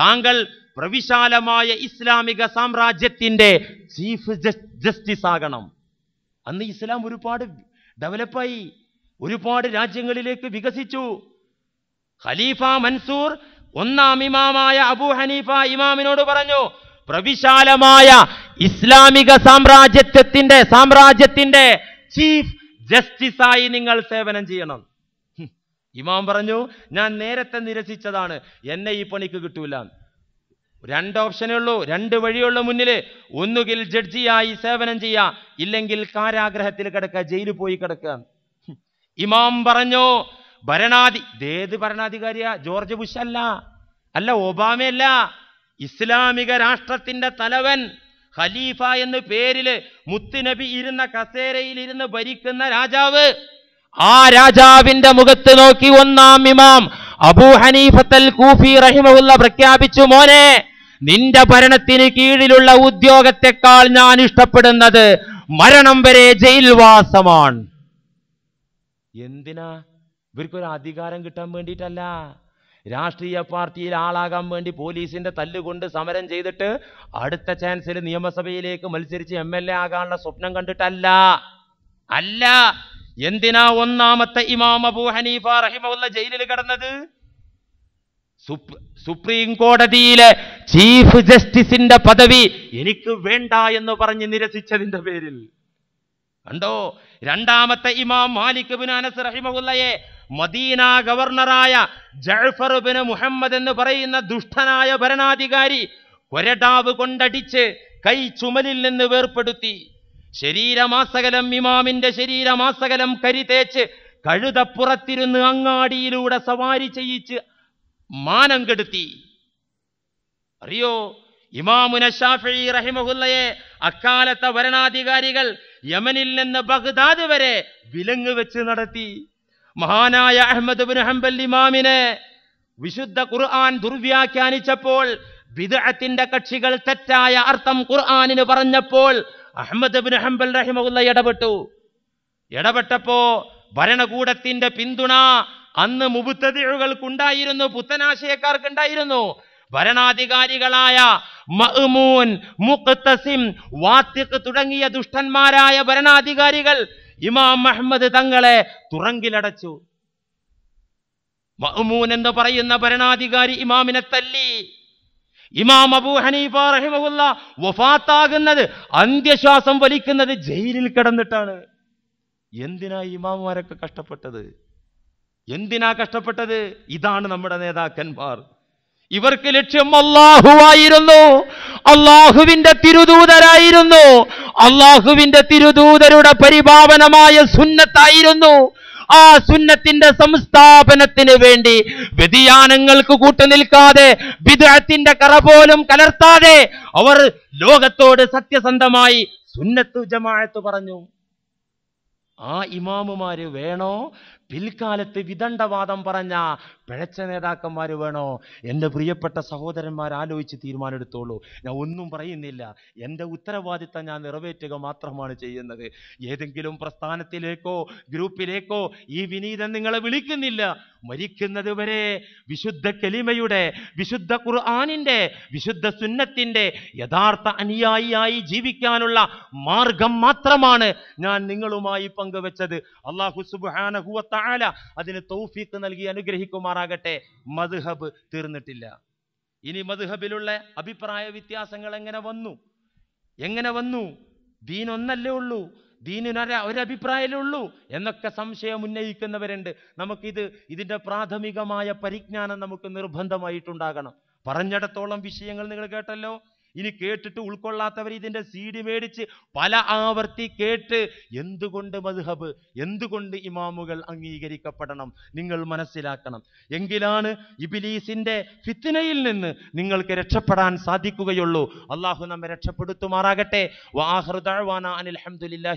താങ്കൾ പ്രവിശാലമായ ഇസ്ലാമിക സാമ്രാജ്യത്തിൻ്റെ ചീഫ് ജസ്റ്റിസ് ആകണം അന്ന് ഇസ്ലാം ഒരുപാട് ഡെവലപ്പായി ഒരുപാട് രാജ്യങ്ങളിലേക്ക് വികസിച്ചു ഖലീഫ മൻസൂർ ഒന്നാം ഇമാമായ അബു ഹനീഫ ഇമാമിനോട് പറഞ്ഞു പ്രവിശാലമായ ഇസ്ലാമിക സാമ്രാജ്യത്വത്തിന്റെ സാമ്രാജ്യത്തിന്റെ ചീഫ് ജസ്റ്റിസായി നിങ്ങൾ സേവനം ചെയ്യണം ഇമാം പറഞ്ഞു ഞാൻ നേരത്തെ നിരസിച്ചതാണ് എന്നെ ഈ പണിക്ക് കിട്ടൂല രണ്ട് ഓപ്ഷനേ ഉള്ളൂ രണ്ട് വഴിയുള്ള മുന്നിൽ ഒന്നുകിൽ ജഡ്ജിയായി സേവനം ചെയ്യുക ഇല്ലെങ്കിൽ കാരാഗ്രഹത്തിൽ കിടക്കുക ജയിലിൽ പോയി കിടക്കുക ഇമാം പറഞ്ഞു ഭരണാധി ഏത് ഭരണാധികാരിയാ ജോർജ് ബുഷ് അല്ല അല്ല ഒബാമയല്ല ഇസ്ലാമിക രാഷ്ട്രത്തിന്റെ തലവൻ ഖലീഫ എന്ന പേരില് മുത്തുനബി ഇരുന്ന കസേരയിൽ ഇരുന്ന് ഭരിക്കുന്ന രാജാവ് ആ രാജാവിന്റെ മുഖത്ത് നോക്കി ഒന്നാം ഇമാം അബൂ ഹനീഫത്തൽ കൂഫി റഹിമുള്ള പ്രഖ്യാപിച്ചു മോനെ നിന്റെ ഭരണത്തിന് കീഴിലുള്ള ഉദ്യോഗത്തെക്കാൾ ഞാൻ ഇഷ്ടപ്പെടുന്നത് മരണം വരെ ജയിൽവാസമാണ് എന്തിനാ ഇവർക്കൊരു അധികാരം കിട്ടാൻ വേണ്ടിയിട്ടല്ല രാഷ്ട്രീയ പാർട്ടിയിൽ ആളാകാൻ വേണ്ടി പോലീസിന്റെ തല്ലുകൊണ്ട് സമരം ചെയ്തിട്ട് അടുത്ത ചാൻസിൽ നിയമസഭയിലേക്ക് മത്സരിച്ച് എം എൽ എ ആകാനുള്ള സ്വപ്നം കണ്ടിട്ടല്ല അല്ല എന്തിനാ ഒന്നാമത്തെ ഇമാം അബൂ ഹനീഫ റഹിമുള്ള ജയിലിൽ കിടന്നത് സുപ്രീം കോടതിയിലെ ചീഫ് ജസ്റ്റിസിന്റെ പദവി എനിക്ക് വേണ്ട എന്ന് പറഞ്ഞ് നിരസിച്ചതിന്റെ പേരിൽ കണ്ടോ രണ്ടാമത്തെ ഇമാം മാലിക് ബിൻ അനസ് റഹിമഹുല്ലയെ മദീന ഗവർണറായ ജഫർ ബിൻ മുഹമ്മദ് എന്ന് പറയുന്ന ദുഷ്ടനായ ഭരണാധികാരി കൊരടാവ് കൊണ്ടടിച്ച് കൈ ചുമലിൽ നിന്ന് വേർപ്പെടുത്തി ശരീരമാസകലം ഇമാമിന്റെ ശരീരമാസകലം കരി തേച്ച് കഴുതപ്പുറത്തിരുന്ന് അങ്ങാടിയിലൂടെ സവാരി ചെയ്യിച്ച് മാനം കെടുത്തി അറിയോ ഇമാമുന ഷാഫി റഹിമഹുല്ലയെ അക്കാലത്തെ ഭരണാധികാരികൾ യമനിൽ നിന്ന് ബഗ്ദാദ് വരെ വിലങ്ങ് വെച്ച് നടത്തി മഹാനായ അഹമ്മദ് ബിൻ ഹംബൽ ഇമാമിനെ വിശുദ്ധ ഖുർആൻ ദുർവ്യാഖ്യാനിച്ചപ്പോൾ വിദഹത്തിന്റെ കക്ഷികൾ തെറ്റായ അർത്ഥം ഖുർആാനിന് പറഞ്ഞപ്പോൾ അഹമ്മദ് ബിൻ ഹംബൽ റഹിമഹുല്ല ഇടപെട്ടു ഇടപെട്ടപ്പോ ഭരണകൂടത്തിന്റെ പിന്തുണ അന്ന് മുബുത്തതിഴുകൾക്കുണ്ടായിരുന്നു ഉണ്ടായിരുന്നു ഭരണാധികാരികളായ മഹ്മൂൻ മുഖ്തസിം വാത്തിഖ് തുടങ്ങിയ ദുഷ്ടന്മാരായ ഭരണാധികാരികൾ ഇമാം അഹമ്മദ് തങ്ങളെ തുറങ്കിലടച്ചു മഹ്മൂൻ എന്ന് പറയുന്ന ഭരണാധികാരി ഇമാമിനെ തല്ലി ഇമാം അബൂ ഹനീഫ റഹിമഹുല്ല വഫാത്താകുന്നത് അന്ത്യശ്വാസം വലിക്കുന്നത് ജയിലിൽ കിടന്നിട്ടാണ് എന്തിനാ ഇമാമുമാരൊക്കെ കഷ്ടപ്പെട്ടത് എന്തിനാ കഷ്ടപ്പെട്ടത് ഇതാണ് നമ്മുടെ നേതാക്കന്മാർ ഇവർക്ക് ലക്ഷ്യം അള്ളാഹുവായിരുന്നു അള്ളാഹുവിന്റെ തിരുദൂതരായിരുന്നു അള്ളാഹുവിന്റെ തിരുദൂതരുടെ പരിപാവനമായ സുന്നത്തായിരുന്നു ആ സുന്നത്തിന്റെ സംസ്ഥാപനത്തിന് വേണ്ടി വ്യതിയാനങ്ങൾക്ക് കൂട്ടുനിൽക്കാതെ വിദഗ്ധത്തിന്റെ കറ പോലും കലർത്താതെ അവർ ലോകത്തോട് സത്യസന്ധമായി സുന്നത്തു ജമാഅത്ത് പറഞ്ഞു ആ ഇമാമുമാര് വേണോ പിൽക്കാലത്ത് വിദണ്ഡവാദം പറഞ്ഞ പിഴച്ച നേതാക്കന്മാർ വേണോ എൻ്റെ പ്രിയപ്പെട്ട സഹോദരന്മാർ ആലോചിച്ച് തീരുമാനമെടുത്തോളൂ ഞാൻ ഒന്നും പറയുന്നില്ല എൻ്റെ ഉത്തരവാദിത്തം ഞാൻ നിറവേറ്റുക മാത്രമാണ് ചെയ്യുന്നത് ഏതെങ്കിലും പ്രസ്ഥാനത്തിലേക്കോ ഗ്രൂപ്പിലേക്കോ ഈ വിനീതൻ നിങ്ങളെ വിളിക്കുന്നില്ല മരിക്കുന്നത് വരെ വിശുദ്ധ കലിമയുടെ വിശുദ്ധ ഖുർആാനിൻ്റെ വിശുദ്ധ സുന്നത്തിൻ്റെ യഥാർത്ഥ അനുയായിയായി ജീവിക്കാനുള്ള മാർഗം മാത്രമാണ് ഞാൻ നിങ്ങളുമായി പങ്കുവെച്ചത് അള്ളാഹു സുബാനഹുവത്ത താല അതിന് തൗഫീക്ക് നൽകി അനുഗ്രഹിക്കുമാറാകട്ടെ മദ്ഹബ് തീർന്നിട്ടില്ല ഇനി മദ്ഹബിലുള്ള അഭിപ്രായ വ്യത്യാസങ്ങൾ എങ്ങനെ വന്നു എങ്ങനെ വന്നു ദീൻ ഒന്നല്ലേ ഉള്ളൂ ദീനിനൊര ഒരഭിപ്രായമല്ലേ ഉള്ളൂ എന്നൊക്കെ സംശയം ഉന്നയിക്കുന്നവരുണ്ട് നമുക്കിത് ഇതിൻ്റെ പ്രാഥമികമായ പരിജ്ഞാനം നമുക്ക് നിർബന്ധമായിട്ടുണ്ടാകണം പറഞ്ഞിടത്തോളം വിഷയങ്ങൾ നിങ്ങൾ കേട്ടല്ലോ ഇനി കേട്ടിട്ട് ഉൾക്കൊള്ളാത്തവർ ഇതിൻ്റെ സീഡി മേടിച്ച് പല ആവർത്തി കേട്ട് എന്തുകൊണ്ട് മധുഹബ് എന്തുകൊണ്ട് ഇമാമുകൾ അംഗീകരിക്കപ്പെടണം നിങ്ങൾ മനസ്സിലാക്കണം എങ്കിലാണ് ഇബിലീസിൻ്റെ ഫിത്തിനയിൽ നിന്ന് നിങ്ങൾക്ക് രക്ഷപ്പെടാൻ സാധിക്കുകയുള്ളൂ അള്ളാഹു നമ്മെ രക്ഷപ്പെടുത്തുമാറാകട്ടെ വാഹൃദാൻ അലഹമുല്ലാഹി